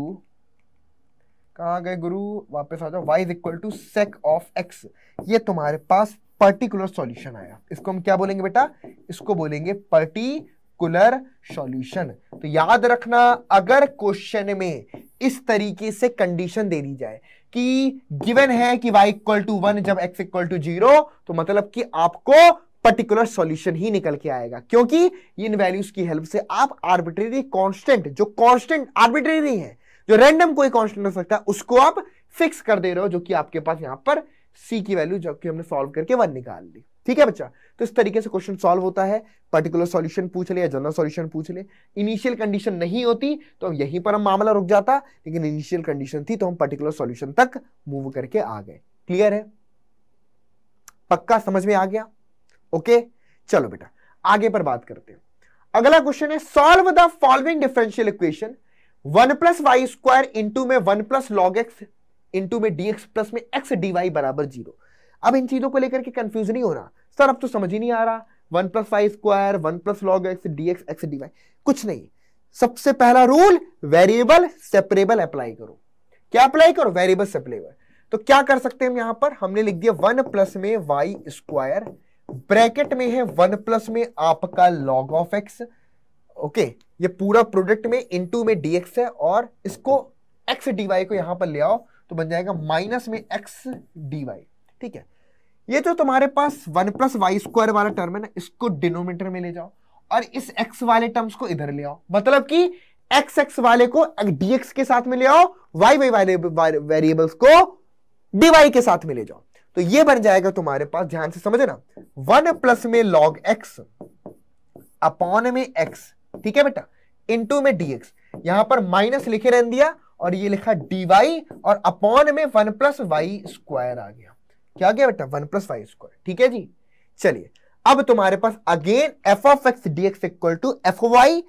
कहा गए गुरु वापस आ जाओ y is equal to sec of x ये तुम्हारे पास पर्टिकुलर सॉल्यूशन आया इसको हम क्या बोलेंगे बेटा इसको बोलेंगे पर्टिकुलर सॉल्यूशन तो याद रखना अगर क्वेश्चन में इस तरीके से कंडीशन दे दी जाए कि गिवन है कि y इक्वल टू वन जब x इक्वल टू जीरो तो मतलब कि आपको पर्टिकुलर सॉल्यूशन ही निकल के आएगा क्योंकि इन वैल्यूज की हेल्प से आप आर्बिट्रेरी कांस्टेंट जो कांस्टेंट आर्बिट्रेरी है जो रैंडम कोई कांस्टेंट हो सकता है उसको आप फिक्स कर दे रहे हो जो कि आपके पास यहां पर सी की वैल्यू जबकि हमने सॉल्व करके वन निकाल ली ठीक है बच्चा तो इस तरीके से क्वेश्चन सॉल्व होता है पर्टिकुलर सॉल्यूशन पूछ ले या जनरल सॉल्यूशन पूछ ले इनिशियल कंडीशन नहीं होती तो यहीं पर हम मामला रुक जाता लेकिन इनिशियल कंडीशन थी तो हम पर्टिकुलर सॉल्यूशन तक मूव करके आ गए क्लियर है पक्का समझ में आ गया ओके चलो बेटा आगे पर बात करते हैं अगला क्वेश्चन है solve the following differential equation one plus y square into में one plus log x into में डी एक्स प्लस में एक्स डी वाई बराबर जीरो अब इन चीजों को लेकर के कंफ्यूज नहीं होना सर अब तो समझ ही नहीं आ रहा one plus five square one plus log x D x x d y कुछ नहीं सबसे पहला रूल वेरिएबल सेपरेबल अप्लाई करो क्या अप्लाई करो वेरिएबल सेपरेबल तो क्या कर सकते हैं हम यहां पर हमने लिख दिया वन प्लस में वाई स्क्वायर ब्रैकेट में है वन प्लस में आपका लॉग ऑफ एक्स ओके ये पूरा प्रोडक्ट में इनटू में डीएक्स है और इसको एक्स डीवाई को यहां पर ले आओ तो बन जाएगा माइनस में एक्स डीवाई ठीक है ये जो तुम्हारे पास वन प्लस वाई स्क्वायर वाला टर्म है ना इसको डिनोमीटर में ले जाओ और इस एक्स वाले टर्म्स को इधर ले आओ मतलब कि एक्स एक्स वाले को डीएक्स के साथ में ले आओ वाई वाई वाले वेरिएबल्स को डीवाई के साथ में ले जाओ तो ये बन जाएगा तुम्हारे पास ध्यान से समझे ना वन प्लस में लॉग एक्स अपॉन में एक्स ठीक है बेटा इनटू में डीएक्स यहां पर माइनस लिखे रह दिया और ये लिखा डीवाई और अपॉन में वन प्लस वाई स्क्वायर आ गया क्या क्या बेटा वन प्लस वाई स्क्वायर ठीक है जी चलिए अब तुम्हारे पास again f of x D x equal to f y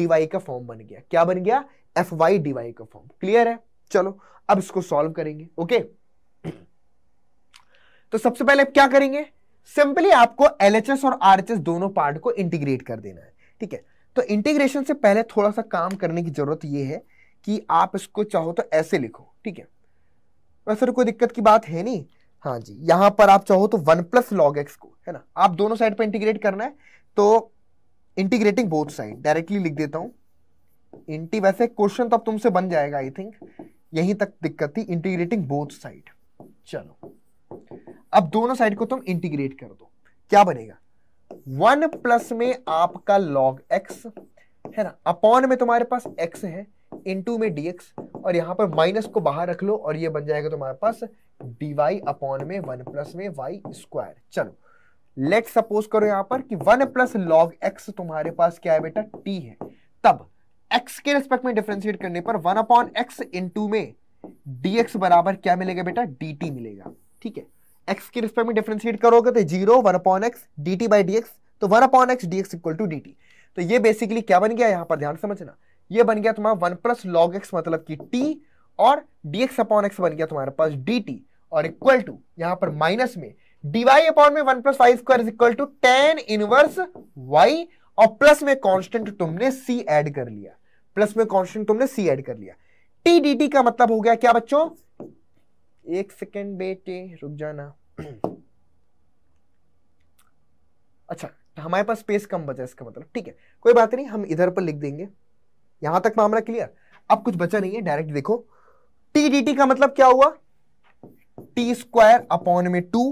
dy का फॉर्म बन गया क्या बन गया एफ वाई डीवाई का फॉर्म क्लियर है चलो अब इसको सॉल्व करेंगे ओके तो सबसे पहले आप क्या करेंगे सिंपली आपको एलएचएस और आरएचएस दोनों पार्ट को इंटीग्रेट कर देना है ठीक है तो इंटीग्रेशन से पहले थोड़ा सा काम करने की जरूरत यह है कि आप इसको चाहो तो ऐसे लिखो ठीक है वैसे तो कोई दिक्कत की बात है नहीं हाँ जी यहां पर आप चाहो तो वन प्लस लॉग एक्स को है ना आप दोनों साइड पर इंटीग्रेट करना है तो इंटीग्रेटिंग बोथ साइड डायरेक्टली लिख देता हूं इंटी वैसे क्वेश्चन तो अब तुमसे बन जाएगा आई थिंक यहीं तक दिक्कत थी इंटीग्रेटिंग बोथ साइड चलो अब दोनों साइड को तुम इंटीग्रेट कर दो क्या बनेगा वन प्लस में आपका लॉग एक्स है ना अपॉन में तुम्हारे पास एक्स है इनटू में डीएक्स और यहाँ पर माइनस को बाहर रख लो और ये बन जाएगा तुम्हारे पास डी वाई अपॉन में वन प्लस में वाई स्क्वायर चलो लेट सपोज करो यहां पर कि वन प्लस लॉग एक्स तुम्हारे पास क्या है बेटा टी है तब एक्स के रेस्पेक्ट में डिफ्रेंशिएट करने पर वन अपॉन एक्स इंटू में डीएक्स बराबर क्या मिलेगा बेटा dt मिलेगा ठीक है एक्स के रिस्पेक्ट में डिफ्रेंशिएट करोगे तो zero one upon x d T by D x तो one upon x D x equal to D T तो ये बेसिकली क्या बन गया यहां पर ध्यान समझना ये बन गया तुम्हारा वन प्लस लॉग एक्स मतलब कि टी और dx अपॉन एक्स बन गया तुम्हारे पास dt और इक्वल टू यहां पर माइनस में dy अपॉन में one plus y square is equal to tan inverse y और प्लस में कांस्टेंट तुमने c ऐड कर लिया प्लस में कांस्टेंट तुमने c ऐड कर लिया t dt का मतलब हो गया क्या बच्चों एक सेकेंड बेटे रुक जाना अच्छा हमारे पास स्पेस कम बचा इसका मतलब ठीक है कोई बात नहीं हम इधर पर लिख देंगे यहां तक मामला क्लियर अब कुछ बचा नहीं है डायरेक्ट देखो टी डी टी का मतलब क्या हुआ टी स्क्वायर अपॉन में टू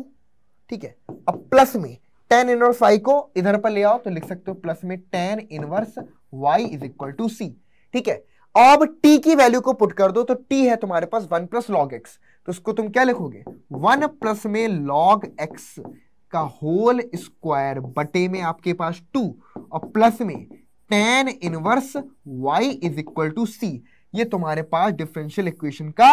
ठीक है अब प्लस में टेन इनवर्स वाई को इधर पर ले आओ तो लिख सकते हो प्लस में tan inverse y is equal to c ठीक है अब टी की वैल्यू को पुट कर दो तो टी है तुम्हारे पास वन प्लस लॉग एक्स तो उसको तुम क्या लिखोगे वन प्लस में लॉग एक्स का होल स्क्वायर बटे में आपके पास टू और प्लस में tan inverse y is equal to c ये तुम्हारे पास डिफरेंशियल इक्वेशन का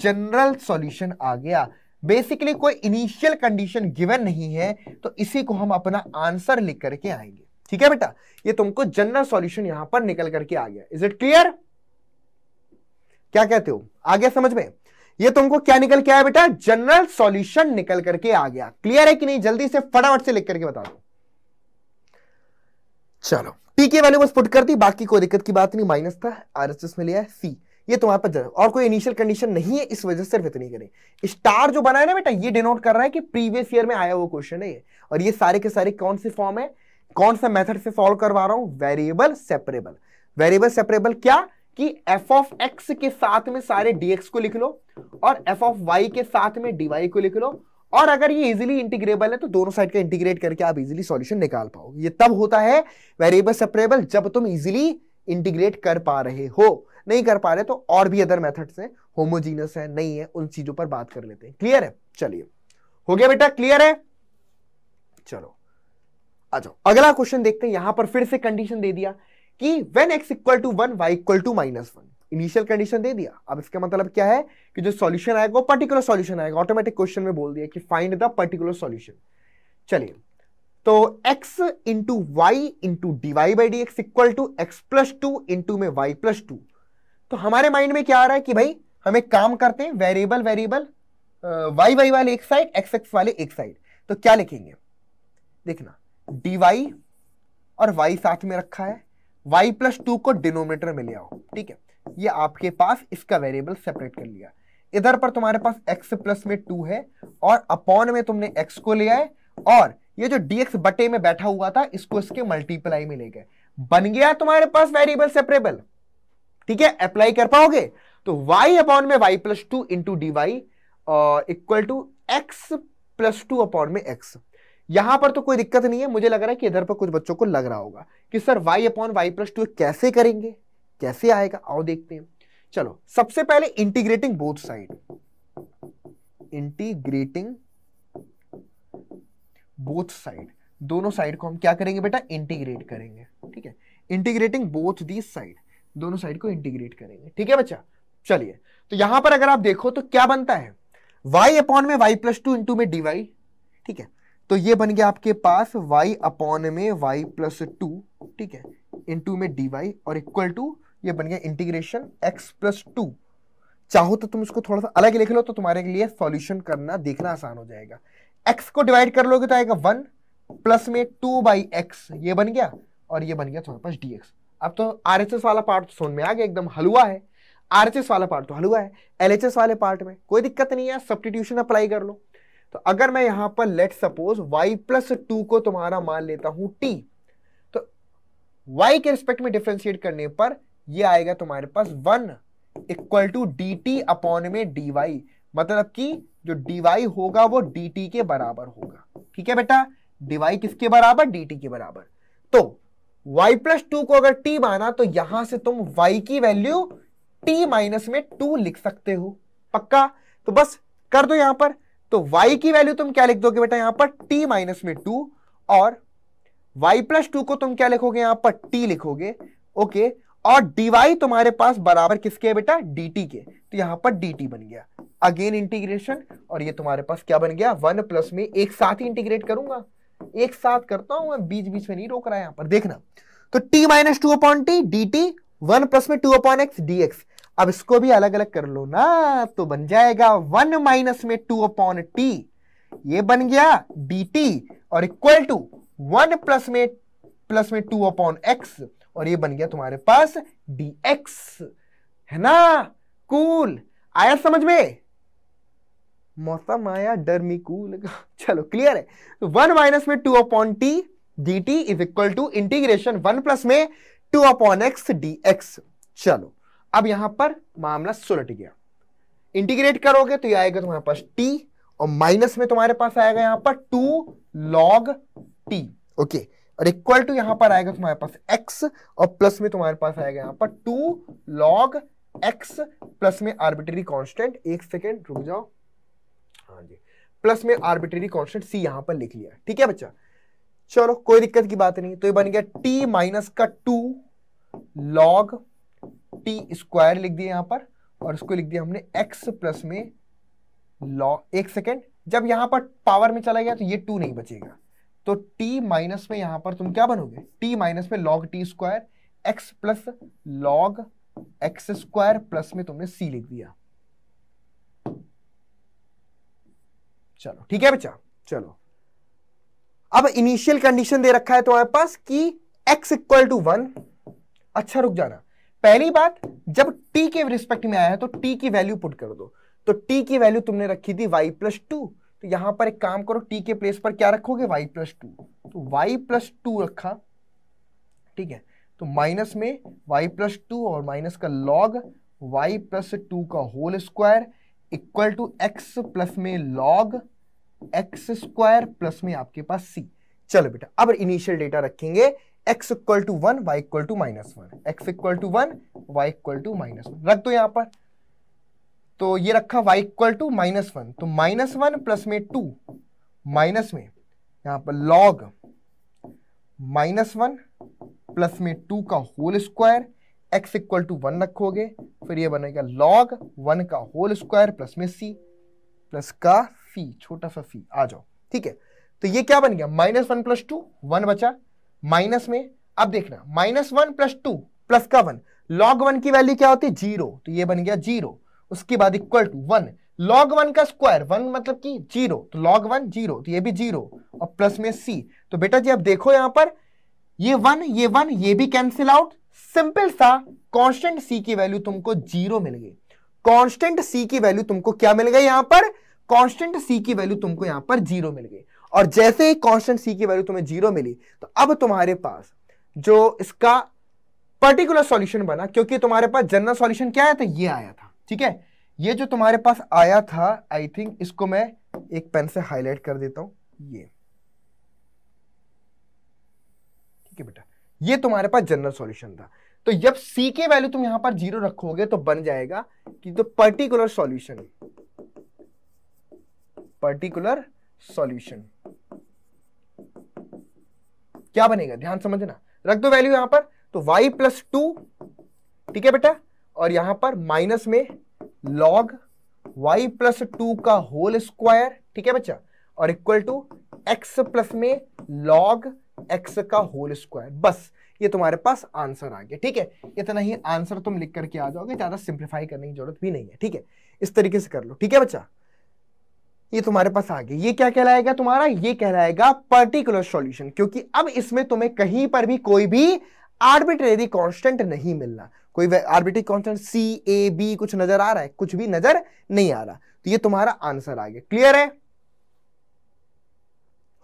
जनरल सॉल्यूशन आ गया बेसिकली कोई इनिशियल कंडीशन गिवन नहीं है तो इसी को हम अपना आंसर लिख करके आएंगे ठीक है बेटा ये तुमको जनरल सॉल्यूशन यहां पर निकल करके आ गया इज इट क्लियर क्या कहते हो आ गया समझ में ये तुमको क्या निकल के आया बेटा जनरल सॉल्यूशन निकल करके आ गया क्लियर है कि नहीं जल्दी से फटाफट से लिख करके बता दो चलो पी की वैल्यू बस पुट कर दी बाकी कोई दिक्कत की बात नहीं माइनस था आरएसएस में लिया है सी ये तुम्हारे पास और कोई इनिशियल कंडीशन नहीं है इस वजह से सिर्फ इतनी करें स्टार जो बना है ना बेटा ये डिनोट कर रहा है कि प्रीवियस ईयर में आया वो क्वेश्चन है और ये सारे के सारे कौन से फॉर्म है कौन सा मेथड से सॉल्व करवा रहा हूं वेरिएबल सेपरेबल वेरिएबल सेपरेबल क्या कि एफ ऑफ एक्स के साथ में सारे डीएक्स को लिख लो और एफ ऑफ वाई के साथ में डीवाई को लिख लो और अगर ये इजिली इंटीग्रेबल है तो दोनों साइड का इंटीग्रेट करके आप इजिली सॉल्यूशन निकाल पाओगे ये तब होता है वेरिएबल सेपरेबल जब तुम इजिली इंटीग्रेट कर पा रहे हो नहीं कर पा रहे तो और भी अदर मेथड्स हैं होमोजीनस है नहीं है उन चीजों पर बात कर लेते हैं क्लियर है चलिए हो गया बेटा क्लियर है चलो अच्छा अगला क्वेश्चन देखते हैं यहां पर फिर से कंडीशन दे दिया कि when x equal to one y equal to minus one initial condition दे दिया अब इसका मतलब क्या है कि जो सॉल्यूशन आएगा वो पर्टिकुलर सॉल्यूशन आएगा ऑटोमेटिक क्वेश्चन में बोल दिया कि फाइंड द पर्टिकुलर सॉल्यूशन चलिए तो x into y into d Y by D x equal to x plus two into में वाई प्लस टू तो हमारे माइंड में क्या आ रहा है कि भाई हम एक काम करते हैं वेरिएबल वेरिएबल y y वाले एक साइड x x वाले एक साइड तो क्या लिखेंगे देखना dy और y साथ में रखा है y प्लस टू को डिनोमीटर में ले आओ ठीक है ये आपके पास इसका वेरिएबल सेपरेट कर लिया इधर पर तुम्हारे पास x प्लस में टू है और अपॉन में तुमने x को लिया है और ये जो dx बटे में बैठा हुआ था इसको इसके मल्टीप्लाई में ले गए बन गया तुम्हारे पास वेरिएबल सेपरेबल ठीक है अप्लाई कर पाओगे तो y अपॉन में y plus two into d y equal to x plus two upon में एक्स यहां पर तो कोई दिक्कत नहीं है मुझे लग रहा है कि इधर पर कुछ बच्चों को लग रहा होगा कि sir y upon y plus two कैसे करेंगे कैसे आएगा आओ देखते हैं चलो सबसे पहले integrating both side integrating both side दोनों साइड को हम क्या करेंगे बेटा इंटीग्रेट करेंगे ठीक है इंटीग्रेटिंग बोथ दी साइड दोनों साइड को इंटीग्रेट करेंगे ठीक है बच्चा चलिए तो यहां पर अगर आप देखो तो क्या बनता है y अपॉन में y प्लस टू इंटू में डीवाई ठीक है तो ये बन गया आपके पास y अपॉन में y प्लस टू ठीक है इन टू में डी वाई और इक्वल टू ये बन गया इंटीग्रेशन x प्लस टू चाहो तो तुम इसको थोड़ा सा अलग लिख लो तो तुम्हारे लिए सॉल्यूशन करना देखना आसान हो जाएगा x को डिवाइड कर लोगे तो आएगा वन प्लस में टू बाई एक्स ये बन गया और ये बन गया थोड़ा पास डी अब तो आर वाला पार्ट सोन में आ गया एकदम हलुआ है आर वाला पार्ट तो हलुआ है एल वाले पार्ट में कोई दिक्कत नहीं है सब्सटीट्यूशन अप्लाई कर लो तो अगर मैं यहां पर let suppose y plus two को तुम्हारा मान लेता हूं t तो y के रिस्पेक्ट में डिफ्रेंशिएट करने पर ये आएगा तुम्हारे पास one equal to D T upon में डी वाई मतलब कि जो डी वाई होगा वो डी टी के बराबर होगा ठीक है बेटा डी वाई किसके बराबर डी टी के बराबर तो वाई प्लस टू को अगर टी माना तो यहां से तुम वाई की वैल्यू टी माइनस में टू लिख सकते हो पक्का तो बस कर दो यहां पर तो y की वैल्यू तुम क्या लिख दोगे बेटा यहां पर t माइनस में टू और y प्लस टू को तुम क्या लिखोगे यहां पर t लिखोगे ओके और dy तुम्हारे पास बराबर किसके है बेटा dt के तो यहां पर dt बन गया अगेन इंटीग्रेशन और ये तुम्हारे पास क्या बन गया वन प्लस में एक साथ ही इंटीग्रेट करूंगा एक साथ करता हूं मैं बीच बीच में नहीं रोक रहा यहां पर देखना तो t minus two upon t d t one plus में two upon x D x अब इसको भी अलग अलग कर लो ना तो बन जाएगा वन माइनस में टू अपॉन टी ये बन गया डी टी और इक्वल टू वन प्लस में प्लस में टू अपॉन एक्स और ये बन गया तुम्हारे पास डी एक्स है ना कूल आया समझ में मौसम आया डर मी कूल चलो क्लियर है तो वन माइनस में two upon t d t is equal to integration one plus में two upon x D x चलो अब यहां पर मामला सुलट गया इंटीग्रेट करोगे तो ये आएगा तुम्हारे पास टी और माइनस में तुम्हारे पास आएगा यहां पर टू लॉग टी ओके और इक्वल टू यहां पर आएगा तुम्हारे पास एक्स और प्लस में तुम्हारे पास आएगा यहां पर टू लॉग एक्स प्लस में आर्बिटरी कांस्टेंट एक सेकेंड रुक जाओ हाँ जी प्लस में आर्बिटरी कांस्टेंट सी यहां पर लिख लिया ठीक है बच्चा चलो कोई दिक्कत की बात नहीं तो ये बन गया टी माइनस का टू लॉग टी स्क्वायर लिख दिया यहां पर और इसको लिख दिया हमने एक्स प्लस में लॉ एक सेकेंड जब यहां पर पावर में चला गया तो ये टू नहीं बचेगा तो टी माइनस में यहां पर तुम क्या बनोगे टी माइनस में log t square x plus log x square plus में तुमने सी लिख दिया चलो ठीक है बच्चा चलो अब इनिशियल कंडीशन दे रखा है तुम्हारे पास कि x इक्वल टू वन अच्छा रुक जाना पहली बात जब t के रिस्पेक्ट में आया है तो t की वैल्यू पुट कर दो तो t की वैल्यू तुमने रखी थी y प्लस टू तो यहां पर एक काम करो t के प्लेस पर क्या रखोगे y प्लस टू तो y प्लस टू रखा ठीक है तो माइनस में y प्लस टू और माइनस का लॉग y प्लस टू का whole square equal to x plus में लॉग एक्स स्क्वायर प्लस में आपके पास c चलो बेटा अब इनिशियल डेटा रखेंगे x equal to one y equal to minus one x equal to one y equal to minus one रख दो यहां पर तो ये रखा y equal to minus one तो माइनस वन प्लस में टू माइनस में यहां पर लॉग माइनस वन प्लस में टू का whole square x equal to one रखोगे फिर ये बनेगा लॉग वन का होल स्क्वायर प्लस में सी प्लस का फी छोटा सा फी आ जाओ ठीक है तो ये क्या बन गया minus one plus two one बचा माइनस में अब देखना minus one plus two plus का वन लॉग वन की वैल्यू क्या होती है जीरो तो ये बन गया जीरो उसके बाद equal to one log one का स्क्वायर वन मतलब कि जीरो तो लॉग वन जीरो तो ये भी जीरो और प्लस में सी तो बेटा जी अब देखो यहां पर ये वन ये वन ये भी कैंसिल आउट सिंपल सा कांस्टेंट सी की वैल्यू तुमको जीरो मिल गई कांस्टेंट सी की वैल्यू तुमको क्या मिल गई यहां पर कांस्टेंट सी की वैल्यू तुमको यहां पर जीरो मिल गई और जैसे ही कॉन्स्टेंट सी की वैल्यू तुम्हें जीरो मिली तो अब तुम्हारे पास जो इसका पर्टिकुलर सॉल्यूशन बना क्योंकि तुम्हारे पास जनरल सॉल्यूशन क्या आया था ये आया था ठीक है ये जो तुम्हारे पास आया था आई थिंक इसको मैं एक पेन से हाईलाइट कर देता हूं ये ठीक है बेटा ये तुम्हारे पास जनरल सॉल्यूशन था तो जब सी के वैल्यू तुम यहां पर जीरो रखोगे तो बन जाएगा कि जो तो पर्टिकुलर सॉल्यूशन पर्टिकुलर सॉल्यूशन क्या बनेगा ध्यान समझना रख दो वैल्यू यहां पर तो वाई प्लस टू ठीक है बेटा और यहां पर माइनस में लॉग वाई प्लस टू का होल स्क्वायर ठीक है बच्चा और इक्वल टू एक्स प्लस में लॉग एक्स का होल स्क्वायर बस ये तुम्हारे पास आंसर आ गया ठीक है इतना ही आंसर तुम लिख करके आ जाओगे ज्यादा सिंप्लीफाई करने की जरूरत भी नहीं है ठीक है इस तरीके से कर लो ठीक है बच्चा ये तुम्हारे पास आ गया ये क्या कहलाएगा तुम्हारा ये कहलाएगा पर्टिकुलर सॉल्यूशन क्योंकि अब इसमें तुम्हें कहीं पर भी कोई भी आर्बिट्रेरी कांस्टेंट नहीं मिलना कोई arbitrary constant c a b कुछ नजर आ रहा है कुछ भी नजर नहीं आ रहा तो ये तुम्हारा आंसर आ गया क्लियर है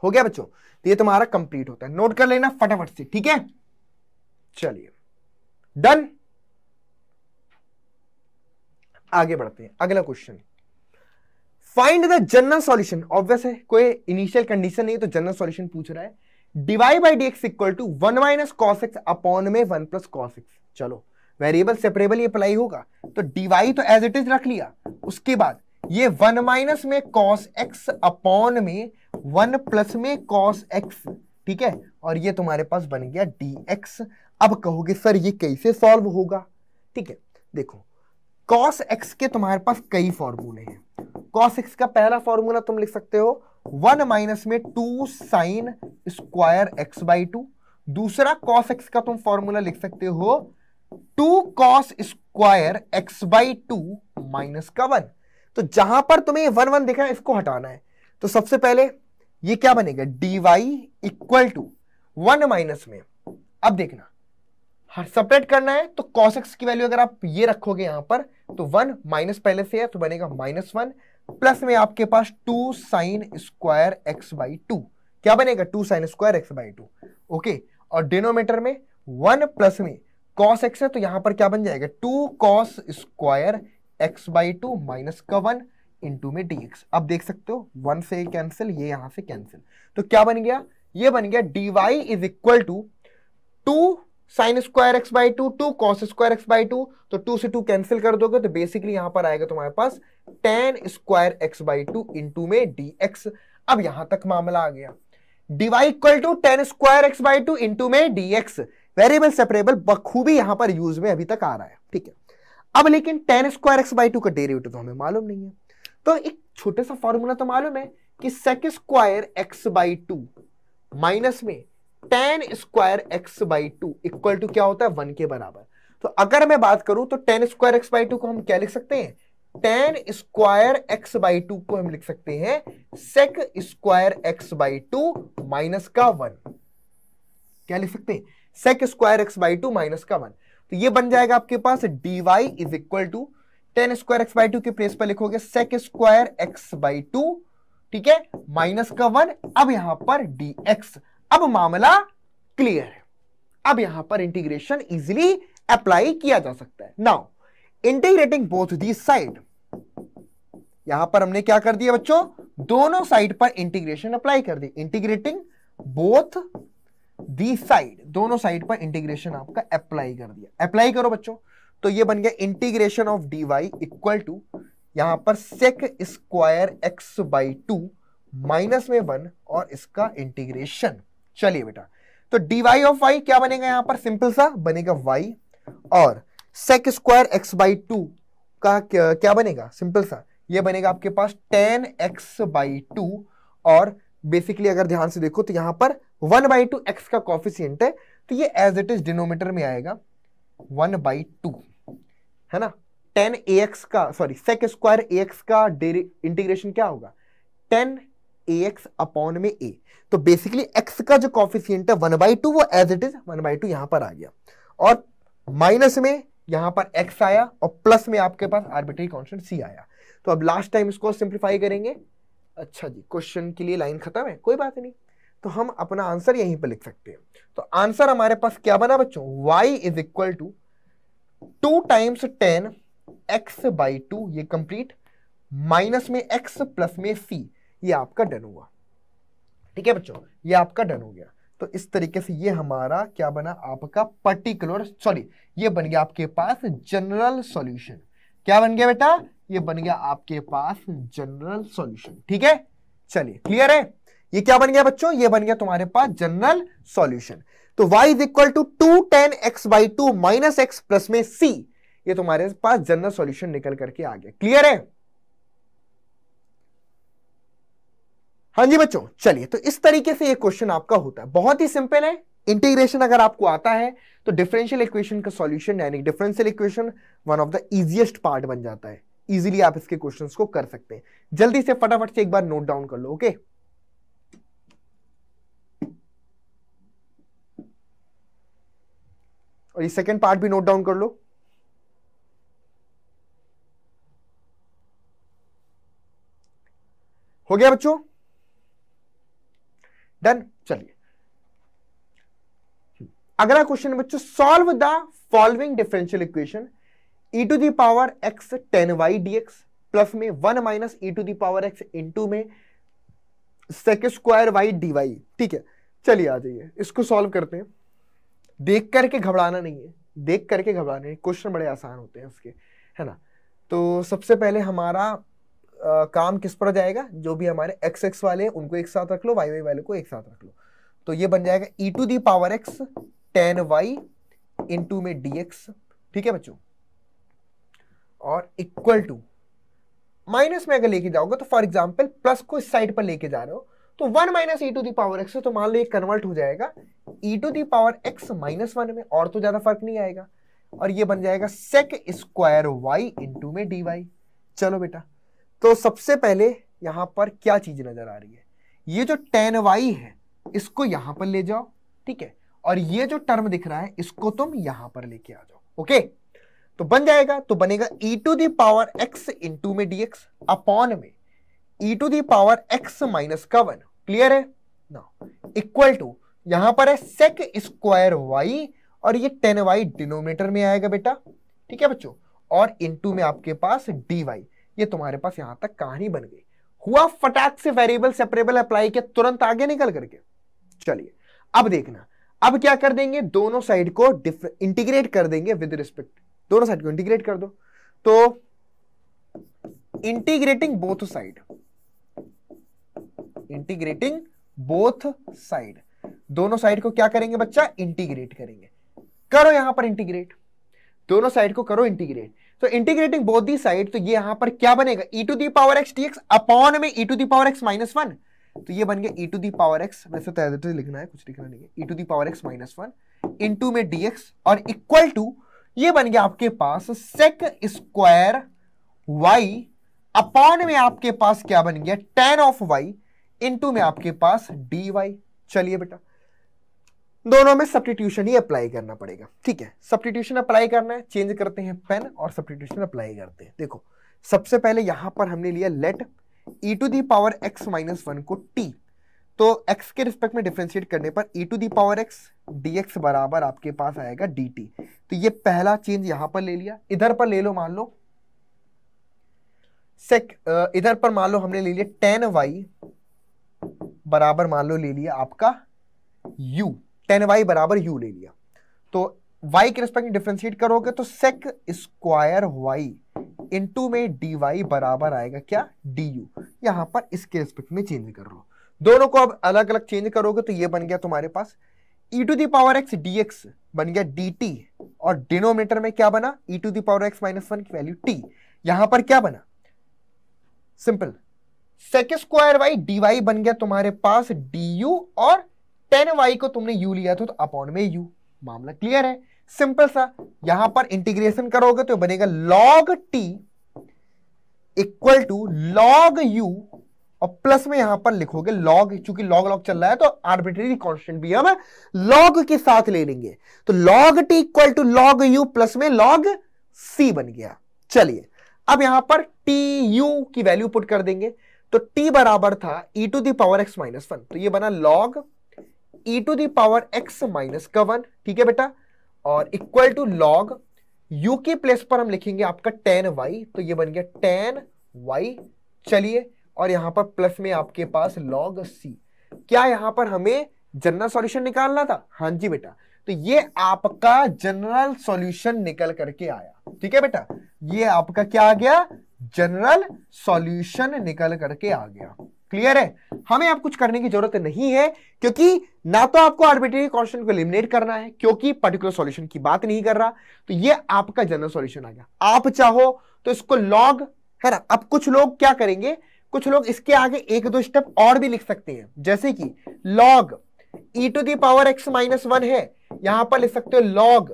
हो गया बच्चों तो ये तुम्हारा कंप्लीट होता है नोट कर लेना फटाफट से ठीक है चलिए डन आगे बढ़ते हैं अगला question find the general solution obvious है कोई इनिशियल कंडीशन नहीं तो जनरल सॉल्यूशन पूछ रहा है divide by D x equal to one minus cos x upon में वन प्लस कॉस एक्स चलो वेरिएबल सेपरेबल ये अप्लाई होगा तो डीवाई तो एज इट इज रख लिया उसके बाद ये वन माइनस में कॉस एक्स अपॉन में वन प्लस में कॉस एक्स ठीक है और ये तुम्हारे पास बन गया डी एक्स अब कहोगे सर ये कैसे सॉल्व होगा ठीक है देखो कॉस एक्स के तुम्हारे पास कई फॉर्मूले हैं कॉस एक्स का पहला फॉर्मूला तुम लिख सकते हो वन माइनस में two sine square x by two दूसरा कॉस एक्स का तुम फॉर्मूला लिख सकते हो two cos square x by two minus का वन तो जहां पर तुम्हें वन वन दिखा है इसको हटाना है तो सबसे पहले ये क्या बनेगा d y equal to one minus में अब देखना सेपरेट हाँ, करना है तो कॉस एक्स की वैल्यू अगर आप ये रखोगे यहां पर तो वन माइनस पहले से है तो बनेगा माइनस वन प्लस में आपके पास two sine square x by two क्या बनेगा two sine square x by two okay और डिनोमीटर में वन प्लस में कॉस एक्स है तो यहां पर क्या बन जाएगा two cos square x by two minus का वन इंटू में डी एक्स अब देख सकते हो वन से कैंसिल ये यहां से कैंसिल तो क्या बन गया ये बन गया d y is equal to two sine square x by two two cos square x by two तो टू से टू कैंसिल कर दोगे तो बेसिकली यहां पर आएगा तुम्हारे पास tan square x by two into में डी एक्स अब यहां तक मामला आ गया dy equal to tan square x by two into में डी एक्स वेरिएबल सेपरेबल बखूबी यहां पर यूज में अभी तक आ रहा है ठीक है अब लेकिन tan square x by two का डेरिवेटिव हमें मालूम नहीं है तो एक छोटे सा फॉर्मूला तो मालूम है कि sec square x by two minus में tan square x by two equal to क्या होता है वन के बराबर तो अगर मैं बात करूं तो tan square x by two को हम क्या लिख सकते हैं tan square x by two को हम लिख सकते हैं sec square x by two minus का वन क्या लिख सकते हैं sec square x by two minus का वन तो ये बन जाएगा आपके पास d y is equal to tan square x by two के प्लेस पर लिखोगे sec square x by to ठीक है माइनस का वन अब यहां पर डी एक्स अब मामला क्लियर है अब यहां पर इंटीग्रेशन इजिली अप्लाई किया जा सकता है now integrating both the side यहां पर हमने क्या कर दिया बच्चों दोनों साइड पर इंटीग्रेशन अप्लाई कर दी इंटीग्रेटिंग बोथ दी साइड दोनों साइड पर इंटीग्रेशन आपका अप्लाई कर दिया अप्लाई करो बच्चों तो ये बन गया integration of d y equal to यहां पर sec square x by two minus में वन और इसका इंटीग्रेशन चलिए बेटा तो डी वाई ऑफ वाई क्या बनेगा यहां पर सिंपल सा बनेगा वाई और sec square x by two का क्या, बनेगा सिंपल सा ये बनेगा आपके पास टेन एक्स बाई टू और बेसिकली अगर ध्यान से देखो तो यहां पर वन बाई टू एक्स का कॉफिशियंट है तो ये एज इट इज डिनोमीटर में आएगा वन बाई टू है ना टेन ए एक्स का sorry sec square a x का इंटीग्रेशन क्या होगा टेन ए एक्स अपॉन में ए तो बेसिकली एक्स का जो कॉफिशियंट है वन बाई टू वो as it is one by two यहां पर आ गया और माइनस में यहां पर एक्स आया और प्लस में आपके पास आर्बिट्री कॉन्स्टेंट सी आया तो अब लास्ट टाइम इसको सिंप्लीफाई करेंगे अच्छा जी क्वेश्चन के लिए लाइन खत्म है कोई बात नहीं तो हम अपना आंसर यहीं पर लिख सकते हैं तो आंसर हमारे पास क्या बना बच्चों y is equal to two times tan x by two ये कंप्लीट माइनस में x प्लस में c ये आपका डन हुआ ठीक है बच्चों ये आपका डन हो गया तो इस तरीके से ये हमारा क्या बना आपका पर्टिकुलर सॉरी ये बन गया आपके पास जनरल सॉल्यूशन क्या बन गया बेटा ये बन गया आपके पास जनरल सॉल्यूशन ठीक है चलिए क्लियर है ये क्या बन गया बच्चों ये बन गया तुम्हारे पास जनरल सॉल्यूशन तो y is equal to two tan x by two minus x plus में c ये तुम्हारे पास जनरल सॉल्यूशन निकल करके आ गया क्लियर है हाँ जी बच्चों चलिए तो इस तरीके से ये क्वेश्चन आपका होता है बहुत ही सिंपल है इंटीग्रेशन अगर आपको आता है तो डिफरेंशियल इक्वेशन का सॉल्यूशन यानी differential equation one of the easiest part बन जाता है इजीली आप इसके क्वेश्चंस को कर सकते हैं जल्दी से फटाफट से एक बार नोट डाउन कर लो ओके okay? और ये सेकेंड पार्ट भी नोट डाउन कर लो हो गया बच्चों डन चलिए अगला क्वेश्चन बच्चों solve the following differential equation e to the power x tan y d x plus में one minus e to the power x into में sec square y d y ठीक है चलिए आ जाइए इसको सॉल्व करते हैं देख करके घबराना नहीं है देख करके घबराना है क्वेश्चन बड़े आसान होते हैं उसके है ना तो सबसे पहले हमारा काम किस पर जाएगा जो भी हमारे एक्स एक्स वाले हैं उनको एक साथ रख लो वाई वाई वाले को एक साथ रख लो तो ये बन जाएगा e to the power x tan y into में डी एक्स ठीक है बच्चों और इक्वल टू माइनस में अगर लेके जाओगे तो फॉर एग्जाम्पल प्लस को इस साइड पर लेके जा रहे हो तो one minus e to the power x तो मान लो ये कन्वर्ट हो जाएगा e to the power x minus one में और तो ज्यादा फर्क नहीं आएगा और ये बन जाएगा सेक स्क्वायर वाई इंटू में डी वाई चलो बेटा तो सबसे पहले यहां पर क्या चीज नजर आ रही है ये जो टेन वाई है इसको यहां पर ले जाओ ठीक है और ये जो टर्म दिख रहा है इसको तुम यहां पर लेके आ जाओ ओके तो बन जाएगा तो बनेगा e to the power x to में dx अपॉन में e to the power x minus का वन क्लियर है ना इक्वल टू यहां पर है सेक स्क्वायर वाई और ये टेन वाई डिनोमिनेटर में आएगा बेटा ठीक है बच्चों और टू में आपके पास डी वाई ये तुम्हारे पास यहां तक कहानी बन गई हुआ फटाक से वेरिएबल सेपरेबल अप्लाई के तुरंत आगे निकल करके चलिए अब देखना अब क्या कर देंगे दोनों साइड को इंटीग्रेट कर देंगे विद रिस्पेक्ट दोनों साइड को इंटीग्रेट कर दो तो integrating both side integrating both side दोनों साइड को क्या करेंगे बच्चा इंटीग्रेट करेंगे करो यहां पर इंटीग्रेट दोनों साइड को करो इंटीग्रेट तो इंटीग्रेटिंग बोथ दी साइड तो ये यहां पर क्या बनेगा e to the power x dx upon में e to the power x minus one तो ये बन गया e to the power x वैसे तो लिखना है कुछ लिखना नहीं है ई to the power x minus one into में dx और इक्वल टू ये बन गया आपके पास सेक स्क्वायर y अपॉन में आपके पास क्या बन गया टेन ऑफ y इनटू में आपके पास dy चलिए बेटा दोनों में सब्टीट्यूशन ही अप्लाई करना पड़ेगा ठीक है सब्टीट्यूशन अप्लाई करना है चेंज करते हैं पेन और सब्टीट्यूशन अप्लाई करते हैं देखो सबसे पहले यहां पर हमने लिया let e to the power x minus one को टी तो x के रिस्पेक्ट में डिफ्रेंशिएट करने पर e to the power x dx बराबर आपके पास आएगा dt तो ये पहला चेंज यहां पर ले लिया इधर पर ले लो मान लो सेक इधर पर मान लो हमने ले लिया टेन वाई बराबर मान लो ले लिया आपका u टेन वाई बराबर यू ले लिया तो वाई के रिस्पेक्ट में डिफ्रेंशिएट करोगे तो सेक स्क्वायर वाई इंटू में डी वाई बराबर आएगा क्या डी यू यहां पर इसके रिस्पेक्ट में चेंज कर लो दोनों को अब अलग अलग चेंज करोगे तो ये बन गया तुम्हारे पास e to the power x dx बन गया डी टी और डिनोमिनेटर में क्या बना e to the power x minus one की वैल्यू t यहां पर क्या बना simple sec square y d y बन गया तुम्हारे पास du और टेन वाई को तुमने यू लिया था तो अपॉन में यू मामला क्लियर है सिंपल सा यहां पर इंटीग्रेशन करोगे तो बनेगा log T equal to log u और प्लस में यहां पर लिखोगे लॉग चूंकि लॉग लॉग चल रहा है तो आर्बिट्री कांस्टेंट भी हम लॉग के साथ ले लेंगे तो log T equal to log u plus में लॉग सी बन गया चलिए अब यहां पर टी यू की वैल्यू पुट कर देंगे तो टी बराबर था e to the power x minus one तो ये बना log e to the power x minus का वन ठीक है बेटा और इक्वल टू लॉग यू के प्लेस पर हम लिखेंगे आपका टेन वाई तो ये बन गया टेन वाई चलिए और यहां पर प्लस में आपके पास लॉग सी क्या यहां पर हमें जनरल सॉल्यूशन निकालना था हां जी बेटा तो ये आपका जनरल सॉल्यूशन निकल करके आया ठीक है बेटा ये आपका क्या आ गया जनरल सॉल्यूशन निकल करके आ गया क्लियर है हमें अब कुछ करने की जरूरत नहीं है क्योंकि ना तो आपको आर्बिट्री कॉन्स्टेंट को एलिमिनेट करना है क्योंकि पर्टिकुलर सॉल्यूशन की बात नहीं कर रहा तो ये आपका जनरल सॉल्यूशन आ गया आप चाहो तो इसको लॉग है ना अब कुछ लोग क्या करेंगे कुछ लोग इसके आगे एक दो स्टेप और भी लिख सकते हैं जैसे कि log e to the power x minus one है यहां पर लिख सकते हो लॉग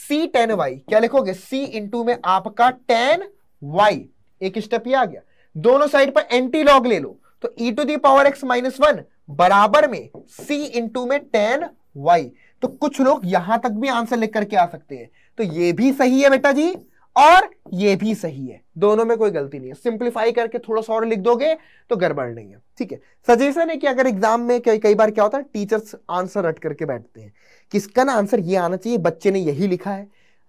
सी टेन वाई क्या लिखोगे सी इंटू में आपका टेन वाई एक स्टेप ये आ गया दोनों साइड पर एंटी लॉग ले लो तो e to the power x minus one बराबर में c इंटू में टेन वाई तो कुछ लोग यहां तक भी आंसर लिख करके आ सकते हैं तो ये भी सही है बेटा जी और ये भी सही है दोनों में कोई गलती नहीं है सिंप्लीफाई करके थोड़ा सा और लिख दोगे तो गड़बड़ नहीं है ठीक है सजेशन है कि अगर एग्जाम में कई कई बार क्या होता है टीचर्स आंसर रट करके बैठते हैं किसका ना आंसर ये आना चाहिए बच्चे ने यही लिखा है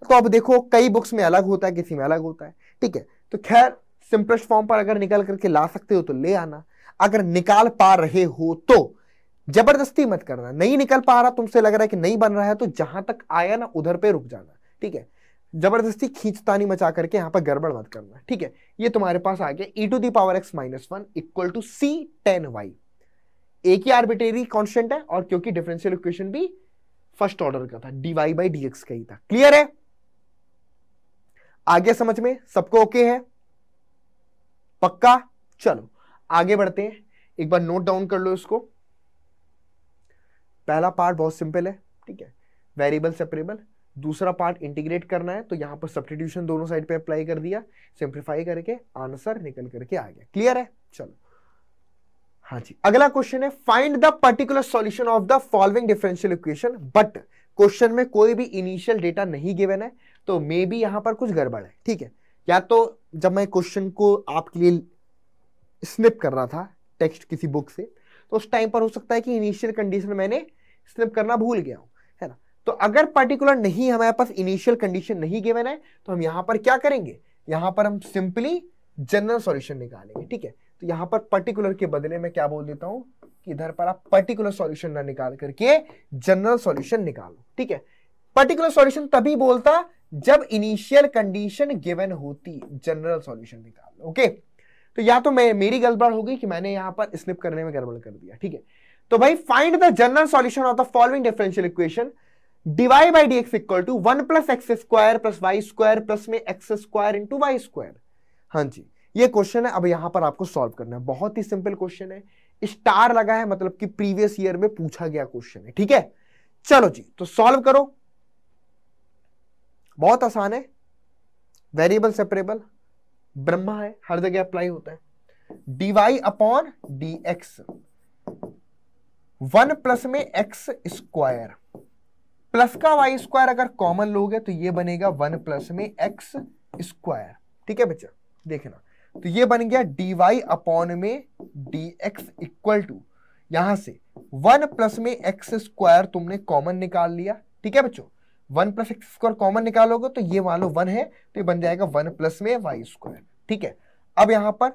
तो अब देखो कई बुक्स में अलग होता है किसी में अलग होता है ठीक है तो खैर सिंपलेस्ट फॉर्म पर अगर निकल करके ला सकते हो तो ले आना अगर निकाल पा रहे हो तो जबरदस्ती मत करना नहीं निकल पा रहा तुमसे लग रहा है कि नहीं बन रहा है तो जहां तक आया ना उधर पे रुक जाना ठीक है जबरदस्ती खींचतानी मचा करके यहां पर गड़बड़ मत करना ठीक है ये तुम्हारे पास आ गया e to the power x minus one equal to c ten y एक ही आर्बिटेरी कॉन्स्टेंट है और क्योंकि डिफरेंशियल इक्वेशन भी फर्स्ट ऑर्डर का था डीवाई बाई डी एक्स का ही था क्लियर है आगे समझ में सबको ओके है पक्का चलो आगे बढ़ते हैं एक बार नोट डाउन कर लो इसको पहला पार्ट बहुत सिंपल है ठीक है वेरिएबल सेपरेबल दूसरा पार्ट इंटीग्रेट करना है तो यहां पर सब्सटीट्यूशन दोनों साइड पे अप्लाई कर दिया सिंप्लीफाई करके आंसर निकल करके आ गया क्लियर है चलो हाँ जी अगला क्वेश्चन है find the particular solution of the following differential equation but question में कोई भी इनिशियल डेटा नहीं गिवन है तो मे बी यहां पर कुछ गड़बड़ है ठीक है या तो जब मैं क्वेश्चन को आपके लिए स्निप कर रहा था टेक्स्ट किसी बुक से तो उस टाइम पर हो सकता है कि इनिशियल कंडीशन मैंने स्निप करना भूल गया हूं है ना तो अगर पर्टिकुलर नहीं हमारे पास इनिशियल कंडीशन नहीं गिवन है तो हम यहां पर क्या करेंगे यहां पर हम सिंपली जनरल सॉल्यूशन निकालेंगे ठीक है तो यहां पर पर्टिकुलर के बदले में क्या बोल देता हूं कि इधर पर आप पर्टिकुलर सॉल्यूशन ना निकाल करके जनरल सॉल्यूशन निकालो ठीक है पर्टिकुलर सॉल्यूशन तभी बोलता जब इनिशियल कंडीशन गिवन होती जनरल सॉल्यूशन निकाल ओके okay? तो या तो मैं मेरी गड़बड़ हो गई कि मैंने यहां पर स्निप करने में गड़बड़ कर दिया ठीक है तो भाई find the general solution of the following differential equation dy by D x equal to one plus x square plus y square plus में x square into y square हाँ जी ये क्वेश्चन है अब यहां पर आपको सॉल्व करना है बहुत ही सिंपल क्वेश्चन है स्टार लगा है मतलब कि प्रीवियस ईयर में पूछा गया क्वेश्चन है ठीक है चलो जी तो सॉल्व करो बहुत आसान है वेरिएबल सेपरेबल ब्रह्मा है हर जगह अप्लाई होता है d y upon D x one plus में एक्स स्क्वायर प्लस का वाई स्क्वायर अगर कॉमन लोगे तो ये बनेगा वन प्लस में एक्स स्क्वायर ठीक है बच्चा देखना तो ये बन गया डी वाई अपॉन में डी एक्स इक्वल टू यहां से वन प्लस में एक्स स्क्वायर तुमने कॉमन निकाल लिया ठीक है बच्चों one plus x square common निकालोगे तो ये मान लो वन है तो ये बन जाएगा वन प्लस में वाई स्क्वायर ठीक है अब यहां पर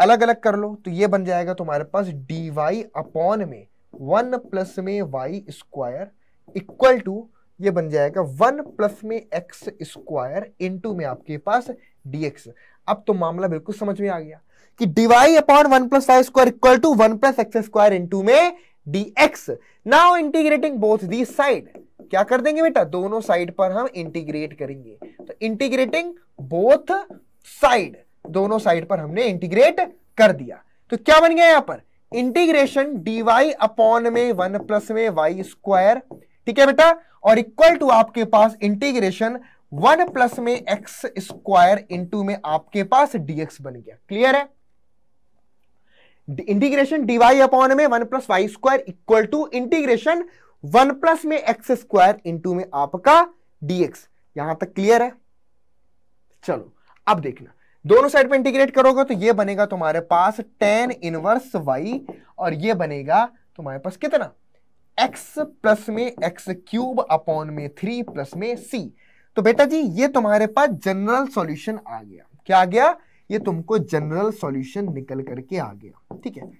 अलग अलग कर लो तो ये बन जाएगा तुम्हारे पास डी वाई अपॉन में वन प्लस में वाई स्क्वायर इक्वल टू ये बन जाएगा वन प्लस में एक्स स्क्वायर इंटू में आपके पास डीएक्स अब तो मामला बिल्कुल समझ में आ गया कि dy upon one plus y square equal to one plus x square into में dx now integrating both the side क्या कर देंगे बेटा दोनों साइड पर हम इंटीग्रेट करेंगे तो इंटीग्रेटिंग बोथ साइड दोनों साइड पर हमने इंटीग्रेट कर दिया तो क्या बन गया यहां पर इंटीग्रेशन डीवाई अपॉन में वन प्लस में वाई स्क्वायर ठीक है बेटा और इक्वल टू आपके पास इंटीग्रेशन वन प्लस में एक्स स्क्वायर इंटू में आपके पास डीएक्स बन गया क्लियर है इंटीग्रेशन डीवाई अपॉन में one plus y square equal to integration one plus में एक्स स्क्वायर इंटू में आपका डीएक्स यहां तक क्लियर है चलो अब देखना दोनों साइड पे इंटीग्रेट करोगे तो ये बनेगा तुम्हारे पास टेन इनवर्स वाई और ये बनेगा तुम्हारे पास कितना एक्स प्लस में एक्स क्यूब अपॉन में थ्री प्लस में सी तो बेटा जी ये तुम्हारे पास जनरल सॉल्यूशन आ गया क्या आ गया ये तुमको जनरल सॉल्यूशन निकल करके आ गया ठीक है